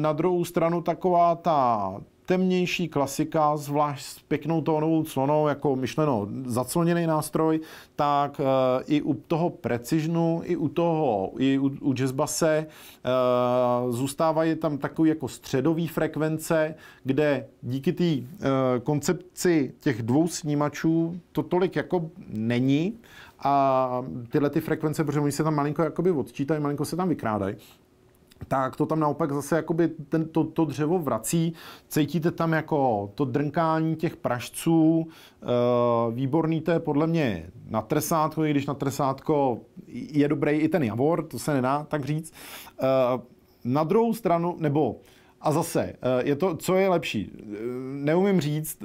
na druhou stranu taková ta temnější klasika, zvlášť s pěknou tónovou clonou, jako myšleno zacloněný nástroj, tak eh, i u toho precižnu, i u toho, i u, u jazzbase eh, zůstávají tam takový jako středový frekvence, kde díky té eh, koncepci těch dvou snímačů to tolik jako není, a tyhle ty frekvence, protože oni se tam malinko jakoby odčítají, malinko se tam vykrádají tak to tam naopak zase jakoby ten, to, to dřevo vrací. Cítíte tam jako to drnkání těch pražců. E, výborný to je podle mě na tresátko, i když na tresátko, je dobrý i ten javor, to se nedá tak říct. E, na druhou stranu, nebo a zase, eh, je to, co je lepší? Neumím říct,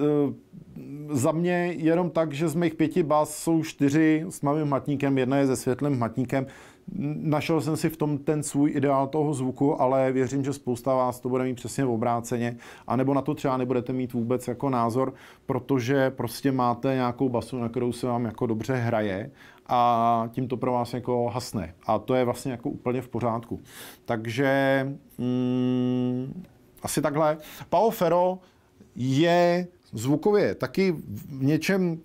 za mě jenom tak, že z mých pěti bas jsou čtyři s mavým matníkem, jedna je se světlým matníkem, Našel jsem si v tom ten svůj ideál toho zvuku, ale věřím, že spousta vás to bude mít přesně v obráceně, anebo na to třeba nebudete mít vůbec jako názor, protože prostě máte nějakou basu, na kterou se vám jako dobře hraje a tím to pro vás jako hasne. A to je vlastně jako úplně v pořádku. Takže mm, asi takhle. Pao Ferro je zvukově taky v něčem,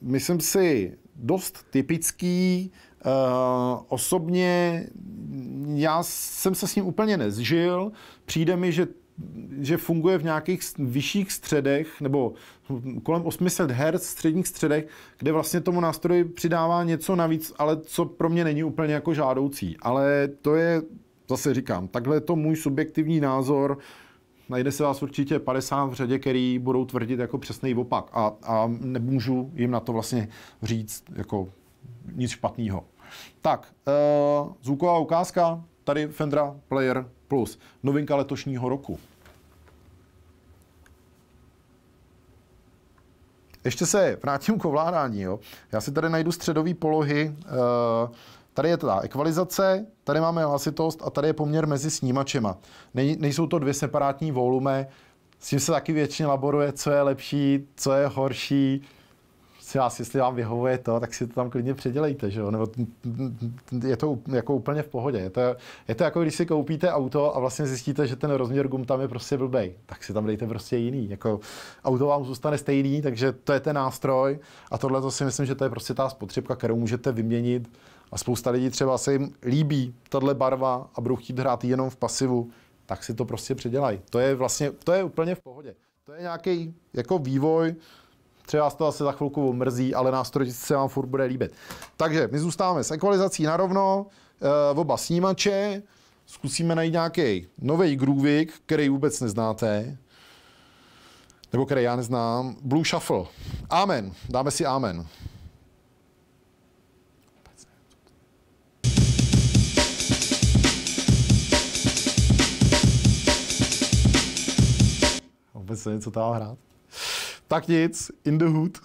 myslím si, dost typický Eh, osobně já jsem se s ním úplně nezžil. Přijde mi, že že funguje v nějakých vyšších středech nebo kolem 800 Hz středních středech, kde vlastně tomu nástroji přidává něco navíc, ale co pro mě není úplně jako žádoucí. Ale to je, zase říkám, takhle je to můj subjektivní názor. Najde se vás určitě 50 v řadě, který budou tvrdit jako přesný opak a, a nemůžu jim na to vlastně říct jako nic špatného. Tak, uh, zvuková ukázka, tady Fendra Player Plus, novinka letošního roku. Ještě se vrátím k ovládání. Jo. Já si tady najdu středové polohy. Eh, tady je ta ekvalizace, tady máme hlasitost a tady je poměr mezi snímačema. nejsou to dvě separátní volume, s tím se taky většině laboruje, co je lepší, co je horší si vás, jestli vám vyhovuje to, tak si to tam klidně předělejte, že jo? Nebo je to jako úplně v pohodě. Je to, je to jako když si koupíte auto a vlastně zjistíte, že ten rozměr gum tam je prostě blbej, tak si tam dejte prostě jiný. Jako auto vám zůstane stejný, takže to je ten nástroj a tohle to si myslím, že to je prostě ta spotřebka, kterou můžete vyměnit a spousta lidí třeba se jim líbí tahle barva a budou chtít hrát jenom v pasivu, tak si to prostě předělají. To je vlastně, to je úplně v pohodě. To je nějaký jako vývoj, Třeba vás to asi za chvilku mrzí, ale nástroj se vám furt bude líbit. Takže my zůstáváme s ekvalizací narovno, v eh, oba snímače, zkusíme najít nějaký nový groovik, který vůbec neznáte, nebo který já neznám, Blue Shuffle. Amen, dáme si amen. Vůbec se něco tam hrát. Tak nic, in the hood.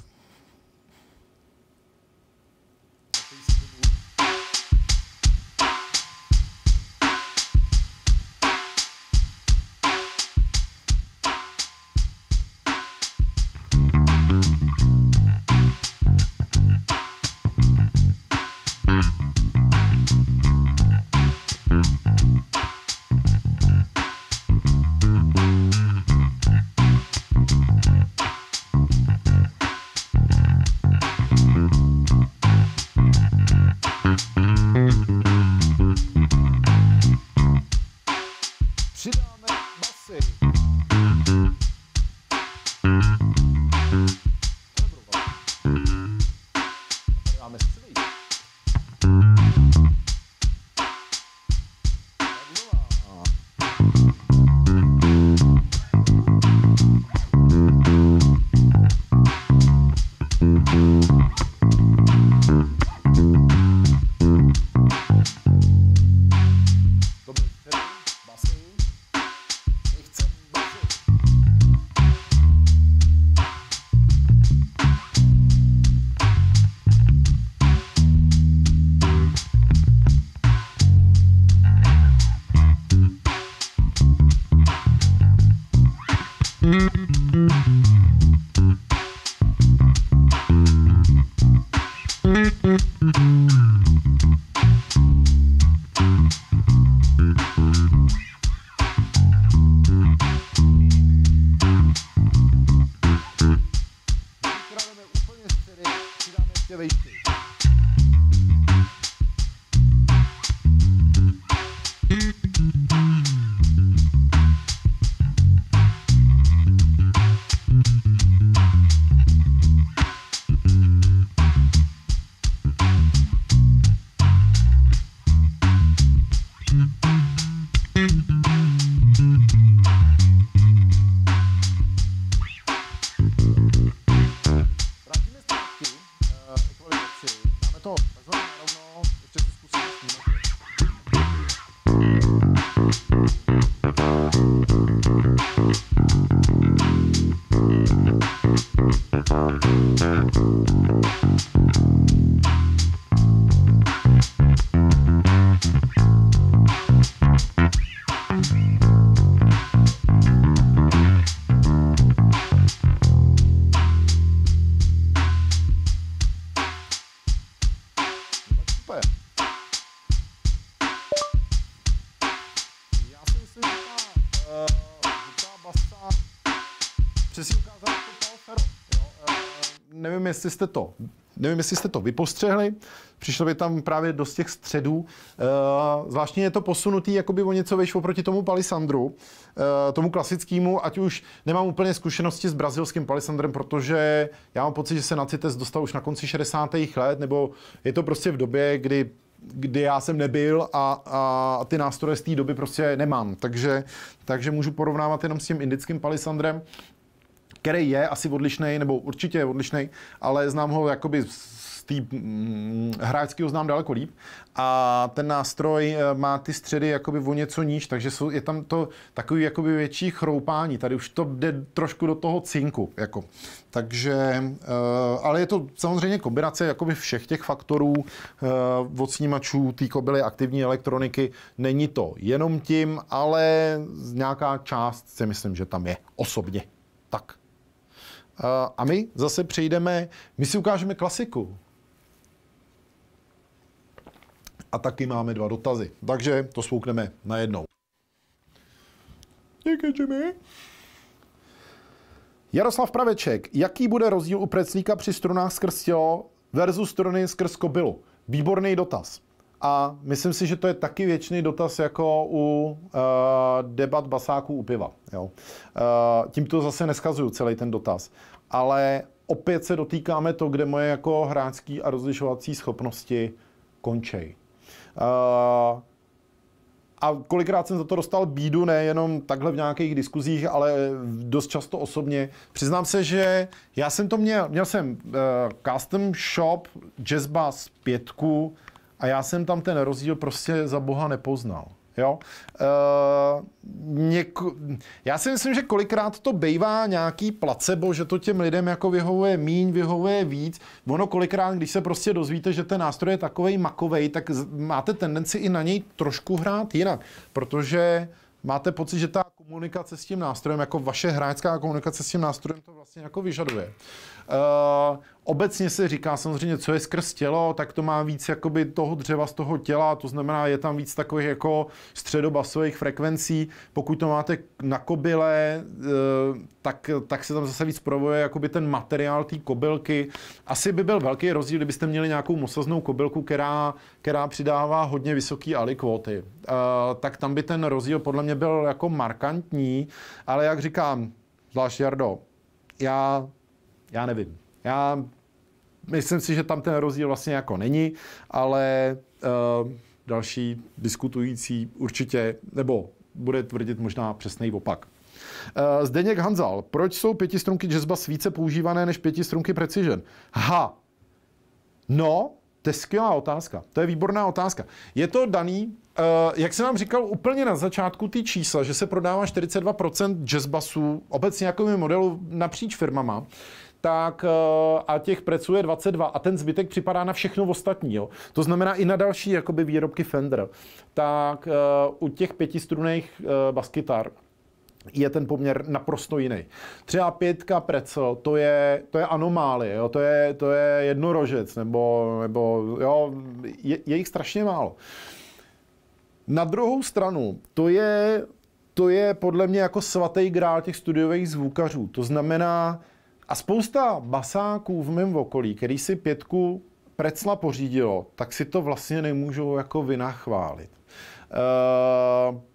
jestli jste to Nevím, jestli jste to vypostřehli, přišlo by tam právě dost těch středů. Eh, zvláštně je to posunutý jakoby o něco vejš oproti tomu palisandru, eh, tomu klasickému, ať už nemám úplně zkušenosti s brazilským palisandrem, protože já mám pocit, že se na CITES dostal už na konci 60. let, nebo je to prostě v době, kdy kdy já jsem nebyl a, a ty nástroje z té doby prostě nemám. Takže, takže můžu porovnávat jenom s tím indickým palisandrem který je asi odlišný, nebo určitě je odlišný, ale znám ho jakoby z té hm, mm, hráčského znám daleko líp. A ten nástroj eh, má ty středy jakoby o něco níž, takže jsou, je tam to takový jakoby větší chroupání. Tady už to jde trošku do toho cinku. Jako. Takže, eh, ale je to samozřejmě kombinace jakoby všech těch faktorů eh, od snímačů té kobily aktivní elektroniky. Není to jenom tím, ale nějaká část si myslím, že tam je osobně. Tak. A my zase přejdeme, my si ukážeme klasiku. A taky máme dva dotazy. Takže to svoukneme najednou. Díky, Jimmy. Jaroslav Praveček, jaký bude rozdíl u preclíka při strunách skrz tělo versus struny skrz kobylu? Výborný dotaz. A myslím si, že to je taky věčný dotaz jako u uh, debat basáků u piva. Jo. Uh, eh, tímto zase neskazuju celý ten dotaz. Ale opět se dotýkáme to, kde moje jako hráčský a rozlišovací schopnosti končej. Uh, a kolikrát jsem za to dostal bídu, nejenom takhle v nějakých diskuzích, ale dost často osobně. Přiznám se, že já jsem to měl, měl jsem uh, custom shop Bass 5, a já jsem tam ten rozdíl prostě za boha nepoznal. Jo? E, eh, něko... Já si myslím, že kolikrát to bejvá nějaký placebo, že to těm lidem jako vyhovuje míň, vyhovuje víc. Ono kolikrát, když se prostě dozvíte, že ten nástroj je takovej makovej, tak máte tendenci i na něj trošku hrát jinak, protože máte pocit, že ta komunikace s tím nástrojem, jako vaše hráčská komunikace s tím nástrojem to vlastně jako vyžaduje. Eh, obecně se říká samozřejmě, co je skrz tělo, tak to má víc jakoby toho dřeva z toho těla, to znamená, je tam víc takových jako středobasových frekvencí. Pokud to máte na kobyle, eh, tak, tak se tam zase víc provoje jakoby ten materiál té kobylky. Asi by byl velký rozdíl, kdybyste měli nějakou mosaznou kobylku, která, která přidává hodně vysoký alikvóty. Eh, tak tam by ten rozdíl podle mě byl jako markantní, ale jak říkám, zvlášť Jardo, já já nevím. Já myslím si, že tam ten rozdíl vlastně jako není, ale uh, další diskutující určitě, nebo bude tvrdit možná přesný opak. Uh, Zdeněk Hanzal, proč jsou pětistrunky jazzba více používané než pětistrunky precision? Ha, no, to je skvělá otázka. To je výborná otázka. Je to daný, uh, jak jsem vám říkal úplně na začátku, ty čísla, že se prodává 42% jazzbasů obecně jako modelu napříč firmama, tak eh, a těch preců je 22 a ten zbytek připadá na všechno ostatní. Jo. To znamená i na další jakoby výrobky Fender. Tak eh, u těch pětistrunných eh, baskytar je ten poměr naprosto jiný. Třeba pětka precel, to je, to je anomálie, jo? To, je, to je jednorožec, nebo, nebo jo, je, je jich strašně málo. Na druhou stranu, to je, to je podle mě jako svatý grál těch studiových zvukařů. To znamená, a spousta basáků v mém okolí, který si pětku precla pořídilo, tak si to vlastně nemůžou jako vynachválit. E,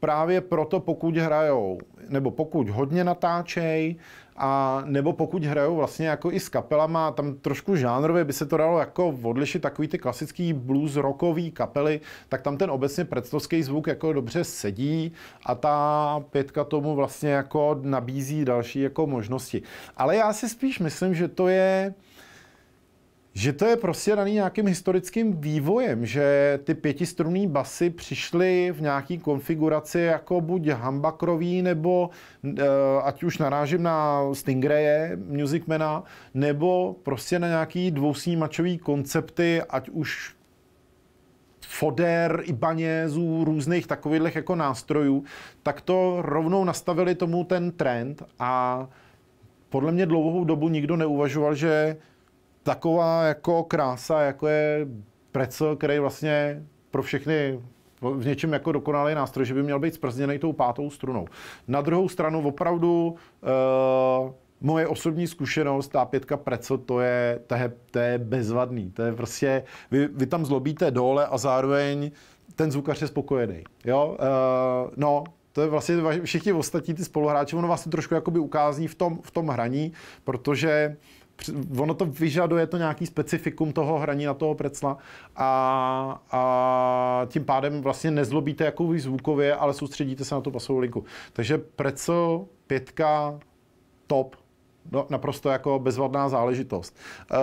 právě proto, pokud hrajou, nebo pokud hodně natáčej, a nebo pokud hrajou vlastně jako i s kapelama, tam trošku žánrově by se to dalo jako odlišit takový ty klasický blues rockový kapely, tak tam ten obecně predstovský zvuk jako dobře sedí a ta pětka tomu vlastně jako nabízí další jako možnosti. Ale já si spíš myslím, že to je že to je prostě daný nějakým historickým vývojem, že ty pětistrunné basy přišly v nějaký konfiguraci jako buď hambakrový, nebo eh, ať už narážím na Stingraye, Musicmana, nebo prostě na nějaký dvousnímačový koncepty, ať už foder, banězů, různých takových jako nástrojů, tak to rovnou nastavili tomu ten trend a podle mě dlouhou dobu nikdo neuvažoval, že taková jako krása, jako je precel, který vlastně pro všechny v něčem jako dokonalý nástroj, že by měl být sprzněný tou pátou strunou. Na druhou stranu opravdu uh, moje osobní zkušenost, ta pětka preco, to je, to je, to je bezvadný. To je prostě, vy, vy tam zlobíte dole a zároveň ten zvukař je spokojený. Jo? Uh, no, to je vlastně všichni ostatní ty spoluhráči, ono vlastně trošku jakoby ukází v tom, v tom hraní, protože uh, ono to vyžaduje to nějaký specifikum toho hraní na toho precla a, a tím pádem vlastně nezlobíte jakou zvukově, ale soustředíte se na tu pasovou linku. Takže preco, pětka, top, No, naprosto jako bezvadná záležitost. Uh,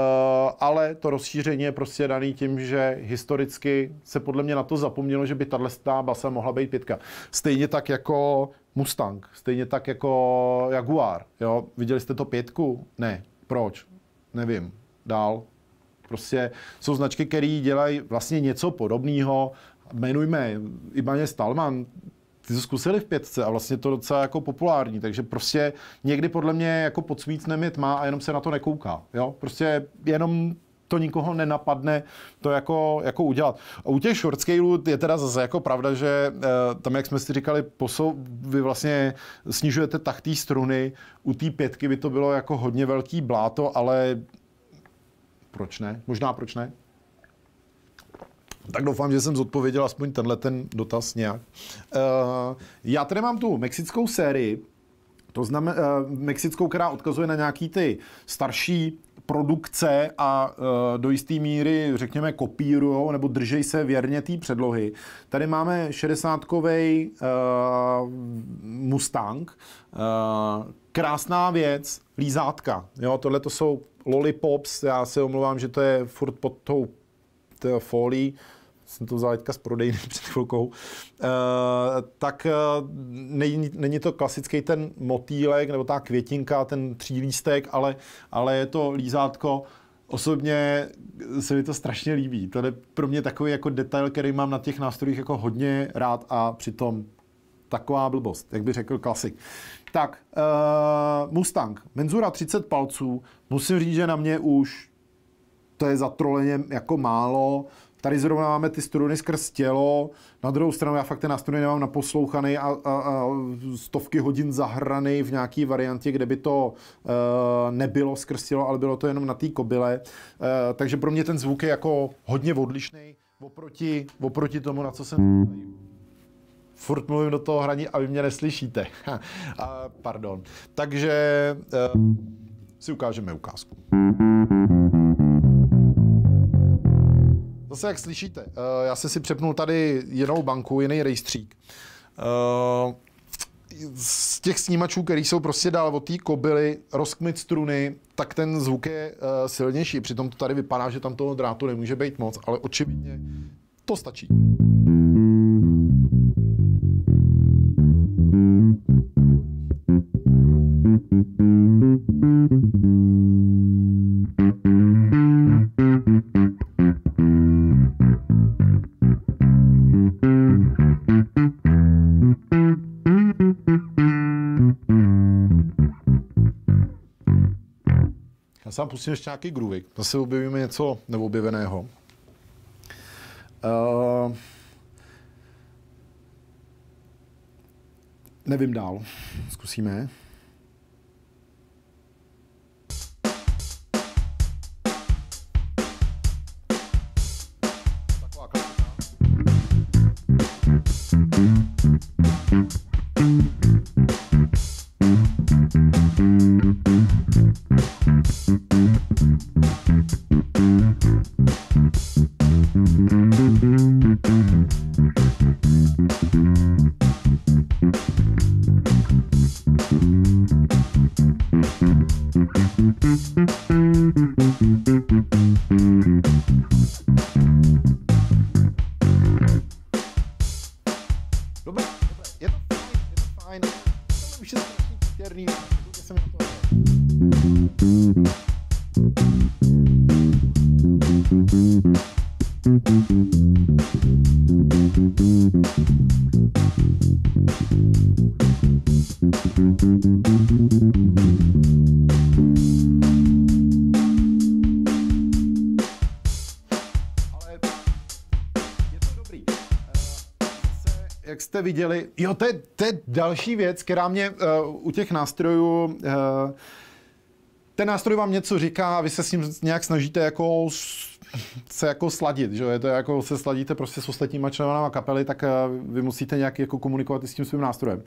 ale to rozšíření je prostě daný tím, že historicky se podle mě na to zapomnělo, že by tato basa mohla být pětka. Stejně tak jako Mustang, stejně tak jako Jaguar. Jo? Viděli jste to pětku? Ne, proč? Nevím. Dál. Prostě jsou značky, které dělají vlastně něco podobného. Jmenujme Ibaně Stalman, ty to zkusili v pětce a vlastně to docela jako populární, takže prostě někdy podle mě jako pod svícnem je tma a jenom se na to nekouká, jo, prostě jenom to nikoho nenapadne to jako, jako udělat. A u těch short scaleů je teda zase jako pravda, že eh, tam, jak jsme si říkali, posou, vy vlastně snižujete tak té struny, u té pětky by to bylo jako hodně velký bláto, ale proč ne? Možná proč ne? Tak doufám, že jsem zodpověděl aspoň tenhle ten dotaz nějak. Eh, já tady mám tu mexickou sérii, to znamená eh, mexickou, která odkazuje na nějaký ty starší produkce a e, do jisté míry, řekněme, kopírujou nebo držej se věrně té předlohy. Tady máme 60 uh, e, Mustang, uh, krásná věc, lízátka. Jo, tohle to jsou lollipops, já se omlouvám, že to je furt pod tou folí, jsem to vzal teďka z prodejny *laughs* před chvilkou, eh, tak eh, není, není to klasický ten motýlek nebo ta květinka, ten třílístek, ale, ale je to lízátko, Osobně se mi to strašně líbí. To je pro mě takový jako detail, který mám na těch nástrojích jako hodně rád a přitom taková blbost, jak by řekl klasik. Tak, uh, Mustang, menzura 30 palců, musím říct, že na mě už to je zatroleně jako málo. Tady zrovna máme ty struny skrz tělo. Na druhou stranu já fakt ten nástroj nemám naposlouchaný a, a, a stovky hodin zahraný v nějaký variantě, kde by to e, nebylo skrz tělo, ale bylo to jenom na té kobyle. E, takže pro mě ten zvuk je jako hodně odlišný oproti, oproti tomu, na co jsem furt mluvím do toho hraní a vy mě neslyšíte. *laughs* a, pardon. Takže e, si ukážeme ukázku. Zase, jak slyšíte, eh, já jsem si přepnul tady jinou banku, jiný rejstřík. Eh, z těch snímačů, který jsou prostě dál od té kobily, rozkmit struny, tak ten zvuk je eh, silnější. Přitom to tady vypadá, že tam toho drátu nemůže být moc, ale očividně to stačí. vám pustím ještě nějaký groovy. Zase objevíme něco neobjeveného. Uh, nevím dál. Zkusíme. jste viděli, jo, to je, to je další věc, která mě uh, u těch nástrojů, uh, ten nástroj vám něco říká a vy se s ním nějak snažíte jako se jako sladit, že je to jako se sladíte prostě s ostatníma členama kapely, tak eh, vy musíte nějak jako komunikovat i s tím svým nástrojem.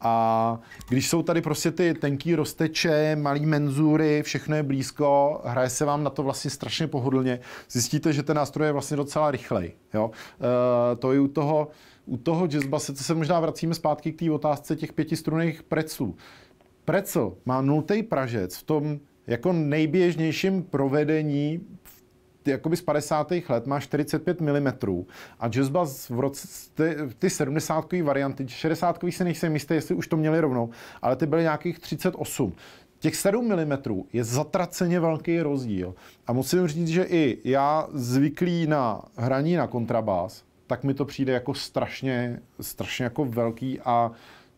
A když jsou tady prostě ty tenký rozteče, malý menzury, všechno je blízko, hraje se vám na to vlastně strašně pohodlně, zjistíte, že ten nástroj je vlastně docela rychlej, jo. E, to je u toho, u toho jazzbase, to se možná vracíme zpátky k té otázce těch pětistrunných preců. Precl má nultej pražec v tom jako nejběžnějším provedení jakoby z 50. let má 45 mm a jazzba v roce, ty, ty 70 varianty, 60 se nejsem jistý, jestli už to měli rovnou, ale ty byly nějakých 38. Těch 7 mm je zatraceně velký rozdíl. A musím říct, že i já zvyklý na hraní na kontrabás, tak mi to přijde jako strašně, strašně jako velký a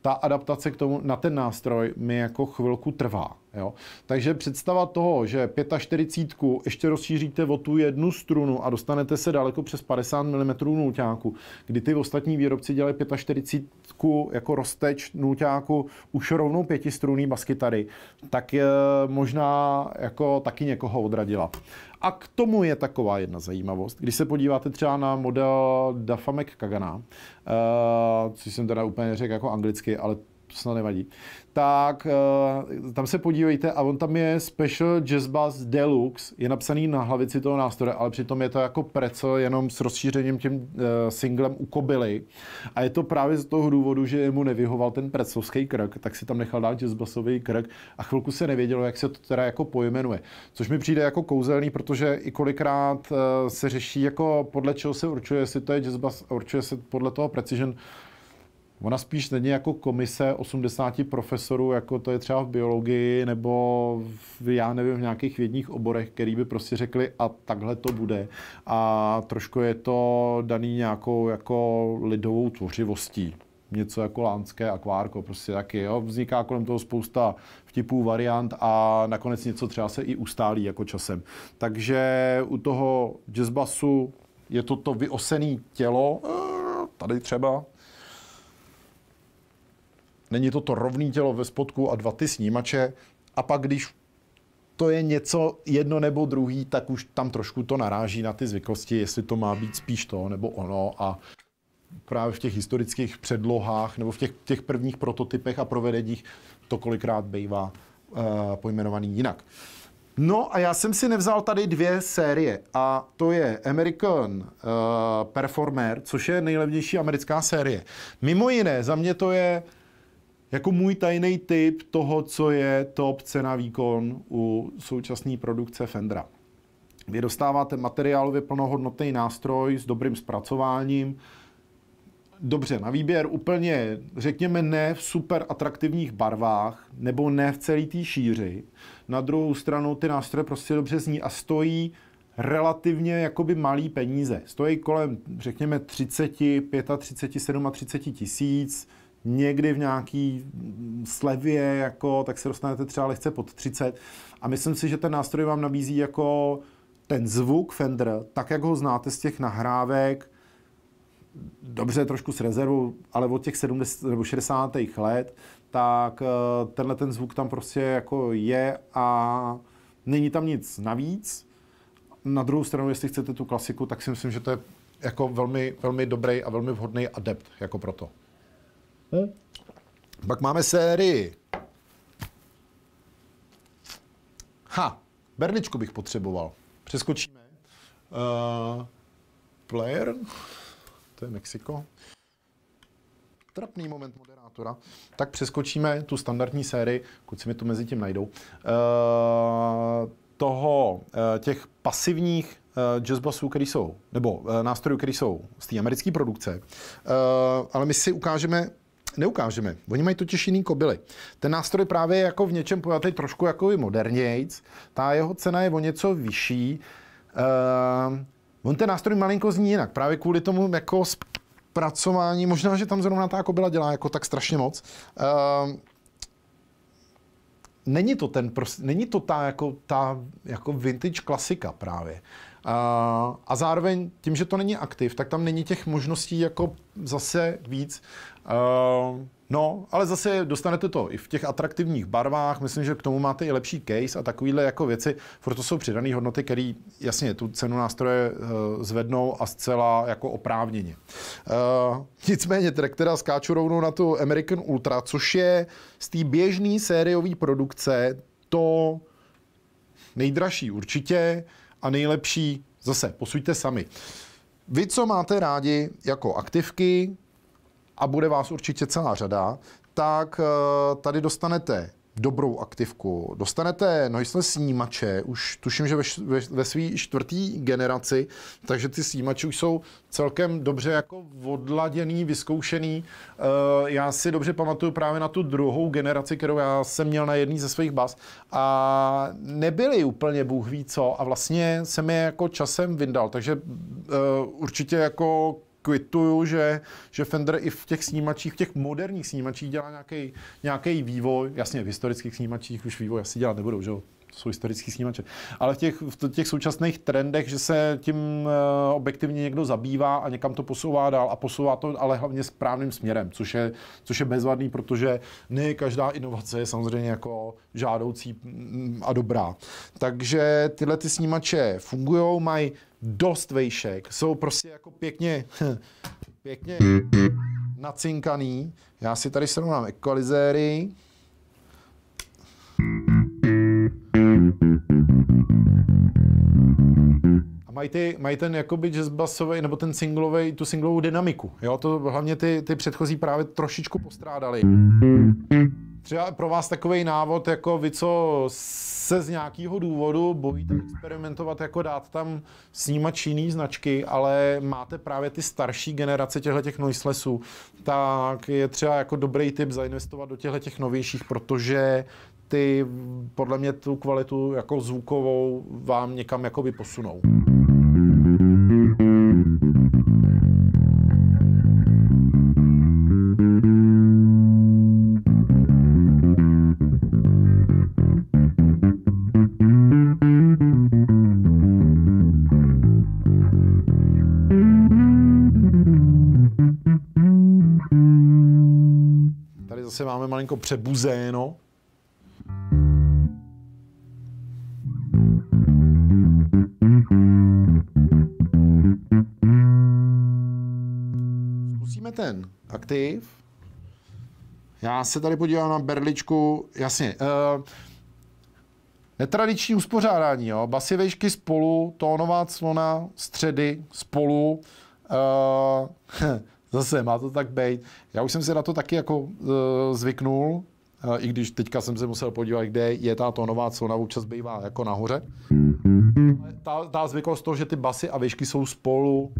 ta adaptace k tomu na ten nástroj mi jako chvilku trvá. Jo? Takže představa toho, že 45 ještě rozšíříte o tu jednu strunu a dostanete se daleko přes 50 mm nulťáku, kdy ty ostatní výrobci dělají 45 jako rozteč nulťáku už rovnou pětistrunný baskytary, tak je možná jako taky někoho odradila. A k tomu je taková jedna zajímavost. Když se podíváte třeba na model Dafamek Kagana, uh, eh, což jsem teda úplně neřekl jako anglicky, ale to snad nevadí, tak eh, tam se podívejte a on tam je Special Jazz Bass Deluxe, je napsaný na hlavici toho nástroje, ale přitom je to jako preco jenom s rozšířením tím eh, singlem u kobily. A je to právě z toho důvodu, že mu nevyhoval ten precovský krk, tak si tam nechal dát jazz bassový krk a chvilku se nevědělo, jak se to teda jako pojmenuje. Což mi přijde jako kouzelný, protože i kolikrát eh, se řeší jako podle čeho se určuje, jestli to je jazz bass, určuje se podle toho precision Ona spíš není jako komise 80 profesorů, jako to je třeba v biologii nebo v, já nevím, v nějakých vědních oborech, který by prostě řekli a takhle to bude. A trošku je to daný nějakou jako lidovou tvořivostí něco jako lánské akvárko, prostě taky, jo. Vzniká kolem toho spousta vtipů, variant a nakonec něco třeba se i ustálí jako časem. Takže u toho jazzbasu je to to vyosený tělo, eh, tady třeba, Není to to rovné tělo ve spodku a dva ty snímače. A pak, když to je něco jedno nebo druhý, tak už tam trošku to naráží na ty zvyklosti, jestli to má být spíš to nebo ono. A právě v těch historických předlohách nebo v těch, těch prvních prototypech a provedeních to kolikrát bývá uh, pojmenovaný jinak. No a já jsem si nevzal tady dvě série a to je American uh, Performer, což je nejlevnější americká série. Mimo jiné, za mě to je uh, jako můj tajný typ toho, co je top cena výkon u současné produkce Fendra. Vy dostáváte materiálově plnohodnotný nástroj s dobrým zpracováním, dobře na výběr, úplně řekněme ne v super atraktivních barvách, nebo ne v celé té šíři. Na druhou stranu ty nástroje prostě dobře zní a stojí relativně jakoby malý peníze. Stojí kolem, řekněme, 30, 35, 37 30 tisíc někdy v nějaký slevě, jako, tak se dostanete třeba lehce pod 30. A myslím si, že ten nástroj vám nabízí jako ten zvuk Fender, tak jak ho znáte z těch nahrávek, dobře trošku s rezervou, ale od těch 70 nebo 60. let, tak eh, tenhle ten zvuk tam prostě jako je a není tam nic navíc. Na druhou stranu, jestli chcete tu klasiku, tak si myslím, že to je jako velmi, velmi dobrý a velmi vhodný adept jako proto. Hm? Pak máme sérii. Ha, berličku bych potřeboval. Přeskočíme. Uh, player, to je Mexiko. Trapný moment moderátora. Tak přeskočíme tu standardní sérii, si mi tu mezi tím najdou. Uh, toho, uh, těch pasivních uh, jazzbasů, které jsou, nebo uh, nástrojů, které jsou z té americké produkce. Uh, ale my si ukážeme neukážeme. Oni mají totiž jiný kobily. Ten nástroj právě je jako v něčem pojatý trošku jako modernějc. Ta jeho cena je o něco vyšší. Uh, on ten nástroj malinko zní jinak. Právě kvůli tomu jako zpracování, možná, že tam zrovna ta kobila dělá jako tak strašně moc. Uh, není to ten, není to ta jako, ta jako vintage klasika právě. A, ehm, a zároveň tím, že to není aktiv, tak tam není těch možností jako zase víc. Eh, no, ale zase dostanete to i v těch atraktivních barvách, myslím, že k tomu máte i lepší case a takovýhle jako věci, proto jsou přidané hodnoty, které jasně tu cenu nástroje uh, zvednou a zcela jako oprávněně. Uh, nicméně Trek teda skáču rovnou na tu American Ultra, což je z té běžné sériové produkce to nejdražší určitě a nejlepší zase, posuďte sami. Vy, co máte rádi jako aktivky, a bude vás určitě celá řada, tak eh, tady dostanete dobrou aktivku. Dostanete noisle snímače, už tuším, že ve, ve, ve své čtvrtý generaci, takže ty snímače už jsou celkem dobře jako odladěný, vyzkoušený. Eh, já si dobře pamatuju právě na tu druhou generaci, kterou já jsem měl na jedný ze svých bas a nebyly úplně bůh ví co a vlastně jsem je jako časem vyndal, takže eh, určitě jako kvituju, že, že Fender i v těch snímačích, v těch moderních snímačích dělá nějaký, nějaký vývoj. Jasně, v historických snímačích už vývoj asi dělat nebudou, že jo? jsou historický snímače. Ale v těch, v těch současných trendech, že se tím eh, objektivně někdo zabývá a někam to posouvá dál a posouvá to ale hlavně správným směrem, což je, což je bezvadný, protože ne každá inovace je samozřejmě jako žádoucí mm, a dobrá. Takže tyhle ty snímače fungují, mají dost vejšek, jsou prostě jako pěkně, *laughs* pěkně nacinkaný. Já si tady srovnám ekvalizéry. A mají, ty, mají ten jakoby jazzbasový nebo ten singlový, tu singlovou dynamiku. Jo, to hlavně ty, ty předchozí právě trošičku postrádali třeba pro vás takový návod, jako vy, co se z nějakého důvodu bojíte experimentovat, jako dát tam snímač jiný značky, ale máte právě ty starší generace těchto těch noiselessů, tak je třeba jako dobrý tip zainvestovat do těchto těch novějších, protože ty podle mě tu kvalitu jako zvukovou vám někam jako posunou. malinko přebuzeno. Zkusíme ten aktiv. Já se tady podívám na berličku, jasně. Uh, netradiční uspořádání, jo. Basy vejšky spolu, tónová clona, středy spolu, uh, *laughs* Zase má to tak být. Já už jsem se na to taky jako e, zvyknul, e, i když teďka jsem se musel podívat, kde je ta tónová clona, občas bývá jako nahoře. Ta, ta zvyklost toho, že ty basy a výšky jsou spolu.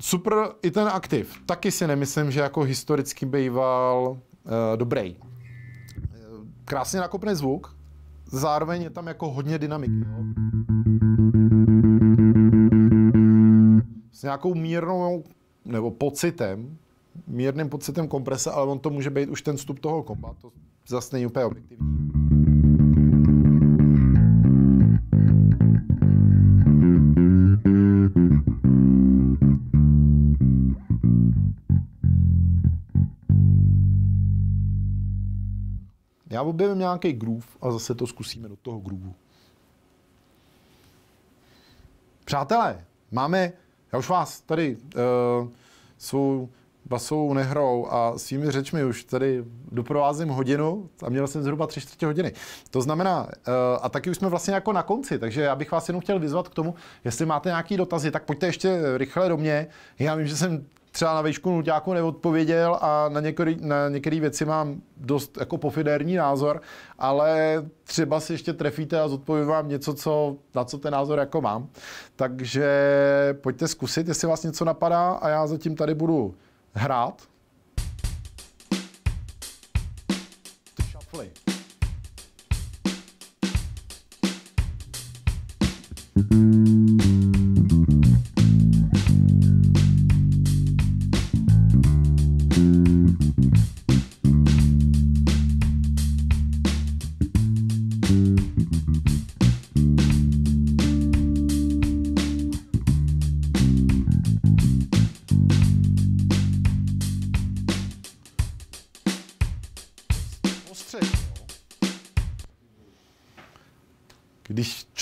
Super i ten aktiv. Taky si nemyslím, že jako historicky býval uh, dobrý krásně nakopne zvuk, zároveň je tam jako hodně dynamiky. Jo. S nějakou mírnou, nebo pocitem, mírným pocitem komprese, ale on to může být už ten vstup toho komba, to zase není úplně objektivní. objevím nějaký groove a zase to zkusíme do toho groove. Přátelé, máme, já už vás tady uh, svou basovou nehrou a svými řečmi už tady doprovázím hodinu a měl jsem zhruba tři čtvrtě hodiny. To znamená, eh, a taky už jsme vlastně jako na konci, takže já bych vás jenom chtěl vyzvat k tomu, jestli máte nějaké dotazy, tak pojďte ještě rychle do mě. Já vím, že jsem třeba na výšku nutáku neodpověděl a na některé na některý věci mám dost jako pofidérní názor, ale třeba si ještě trefíte a zodpovím vám něco, co, na co ten názor jako mám. Takže pojďte zkusit, jestli vás něco napadá a já zatím tady budu hrát.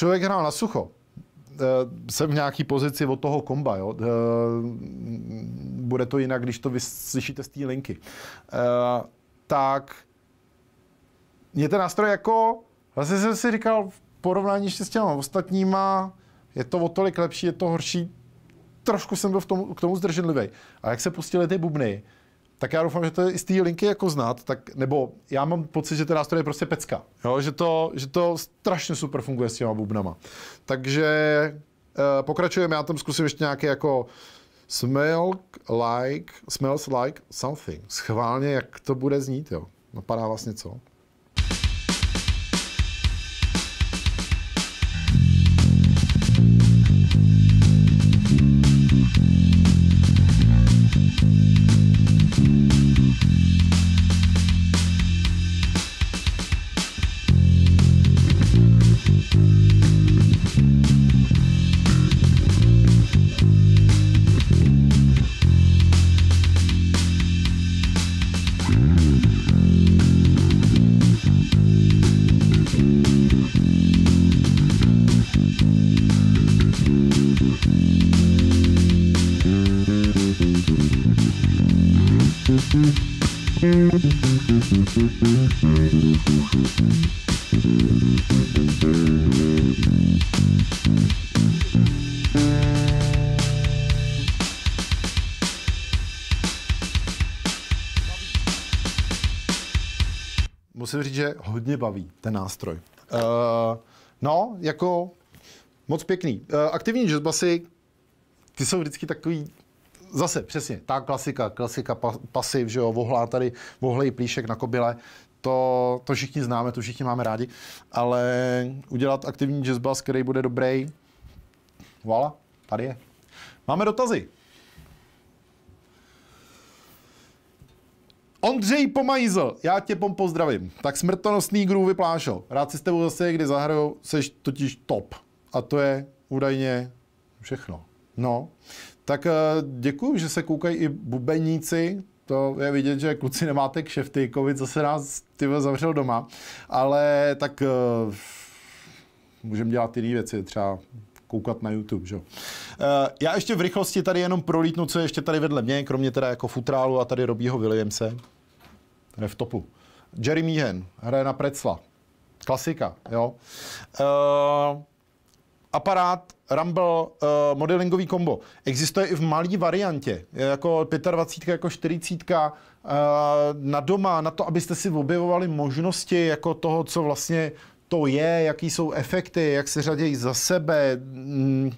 člověk hrál na sucho, eh, jsem v nějaký pozici od toho komba, jo. Eh, bude to jinak, když to vyslyšíte z té linky. Eh, tak mě ten nástroj jako, vlastně jsem si říkal v porovnání ještě s těma ostatníma, je to o tolik lepší, je to horší, trošku jsem byl v tom, k tomu zdrženlivý. A jak se pustily ty bubny, tak já doufám, že to je i z té linky jako znát, tak, nebo já mám pocit, že ten nástroj je prostě pecka, jo? Že, to, že to strašně super funguje s těma bubnama. Takže eh, pokračujeme, já tam zkusím ještě nějaké jako smell like, smells like something. Schválně, jak to bude znít, jo. Napadá vás něco? hodně baví, ten nástroj. Uh, no, jako moc pěkný. Uh, aktivní jazzbasy, ty jsou vždycky takový Zase, přesně, ta klasika, klasika pasiv, že jo, vohlá tady, vohlej plíšek na kobyle, to, to všichni známe, to všichni máme rádi, ale udělat aktivní jazzbas, který bude dobrý, voilà, tady je. Máme dotazy. Ondřej Pomajzl, já tě pom pozdravím. Tak smrtonostný grů vyplášel. Rád si s tebou zase kdy zahraju, seš totiž top. A to je údajně všechno. No, tak eh, děkuji, že se koukají i bubeníci, to je vidět, že kluci nemáte kšefty, covid zase nás ty zavřel doma, ale tak eh, můžeme dělat jiné věci, třeba koukat na YouTube, že? Eh, já ještě v rychlosti tady jenom prolítnu, co je ještě tady vedle mě, kromě teda jako futrálu a tady Robího Williamse ten je v topu. Jerry Meehan hraje na Precla. Klasika, jo. Uh, aparát Rumble uh, modelingový kombo. Existuje i v malý variantě, jako 25, jako 40, uh, eh, na doma, na to, abyste si objevovali možnosti jako toho, co vlastně to je, jaký jsou efekty, jak se řadějí za sebe. Mm,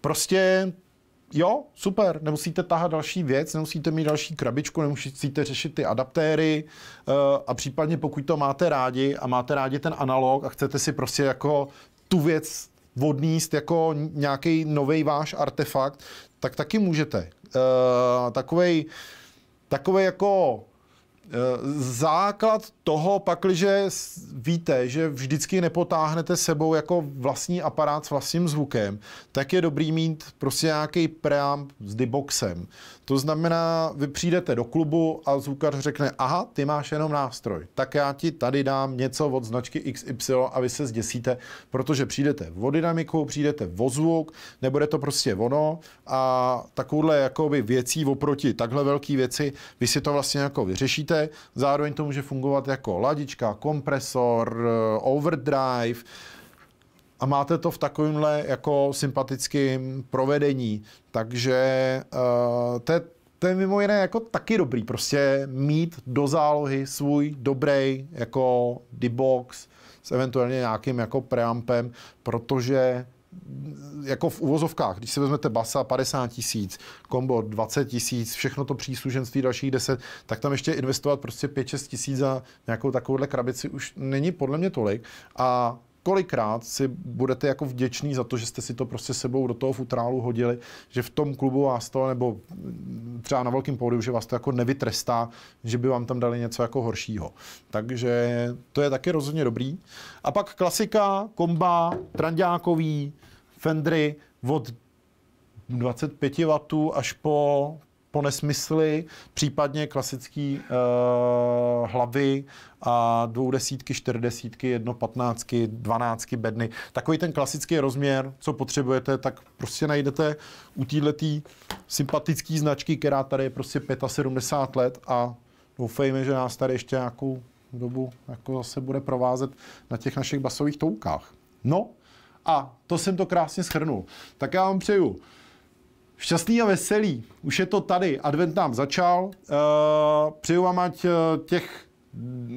prostě jo, super, nemusíte tahat další věc, nemusíte mít další krabičku, nemusíte řešit ty adaptéry eh, a případně pokud to máte rádi a máte rádi ten analog a chcete si prostě jako tu věc odníst jako nějaký nový váš artefakt, tak taky můžete. Eh, takový takovej jako eh, základ toho pakliže víte, že vždycky nepotáhnete sebou jako vlastní aparát s vlastním zvukem, tak je dobrý mít prostě nějaký preamp s diboxem. To znamená, vy přijdete do klubu a zvukař řekne, aha, ty máš jenom nástroj, tak já ti tady dám něco od značky XY a vy se zděsíte, protože přijdete o dynamiku, přijdete o zvuk, nebude to prostě ono a takovouhle jakoby věcí oproti takhle velké věci, vy si to vlastně jako vyřešíte, zároveň to může fungovat jako jako ladička, kompresor, eh, overdrive, a máte to v takovémhle jako sympatickém provedení. Takže uh, to, je, to je mimo jiné jako taky dobrý, prostě mít do zálohy svůj dobrý jako D-box s eventuálně nějakým jako preampem, protože jako v uvozovkách, když si vezmete basa 50 tisíc, kombo 20 tisíc, všechno to příslušenství dalších 10, tak tam ještě investovat prostě 5-6 tisíc za nějakou takovouhle krabici už není podle mě tolik a kolikrát si budete jako vděční za to, že jste si to prostě sebou do toho futrálu hodili, že v tom klubu vás to, nebo třeba na velkém pódiu, že vás to jako nevytrestá, že by vám tam dali něco jako horšího. Takže to je taky rozhodně dobrý. A pak klasika, komba, trandákový, fendry od 25 W až po po nesmysly, případně klasický uh, hlavy a dvou desítky, čtyři desítky, jedno patnáctky, dvanáctky, bedny. Takový ten klasický rozměr, co potřebujete, tak prostě najdete u této sympatické značky, která tady je prostě 75 let a doufejme, že nás tady ještě nějakou dobu jako zase bude provázet na těch našich basových toukách. No a to jsem to krásně schrnul. Tak já vám přeju Šťastný a veselý. Už je to tady. Advent nám začal. Eh, přeju vám, ať eh, těch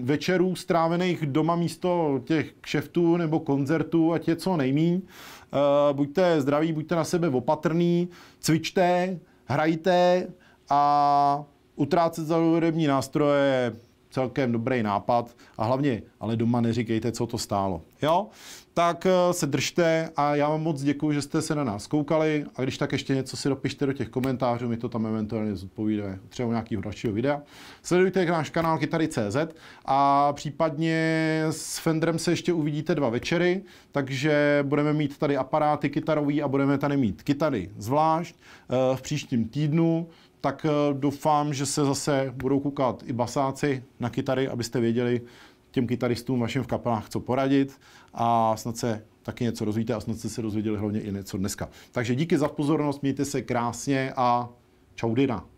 večerů strávených doma místo těch kšeftů nebo koncertů, ať je co nejmíň. Eh, buďte zdraví, buďte na sebe opatrný, cvičte, hrajte a utrácet za hudební nástroje je celkem dobrý nápad a hlavně, ale doma neříkejte, co to stálo. Jo? tak eh, se držte a já vám moc děkuji, že jste se na nás koukali a když tak ještě něco si dopište do těch komentářů, my to tam eventuálně zodpovídáme třeba nějakého dalšího videa. Sledujte náš kanál Kytary.cz a případně s Fendrem se ještě uvidíte dva večery, takže budeme mít tady aparáty kytarový a budeme tady mít kytary zvlášť eh, v příštím týdnu, tak eh, doufám, že se zase budou koukat i basáci na kytary, abyste věděli těm kytaristům vašim v kapelách, co poradit a snad se taky něco rozvíte a snad jste se dozvěděli hlavně i něco dneska. Takže díky za pozornost, mějte se krásně a čau Dina.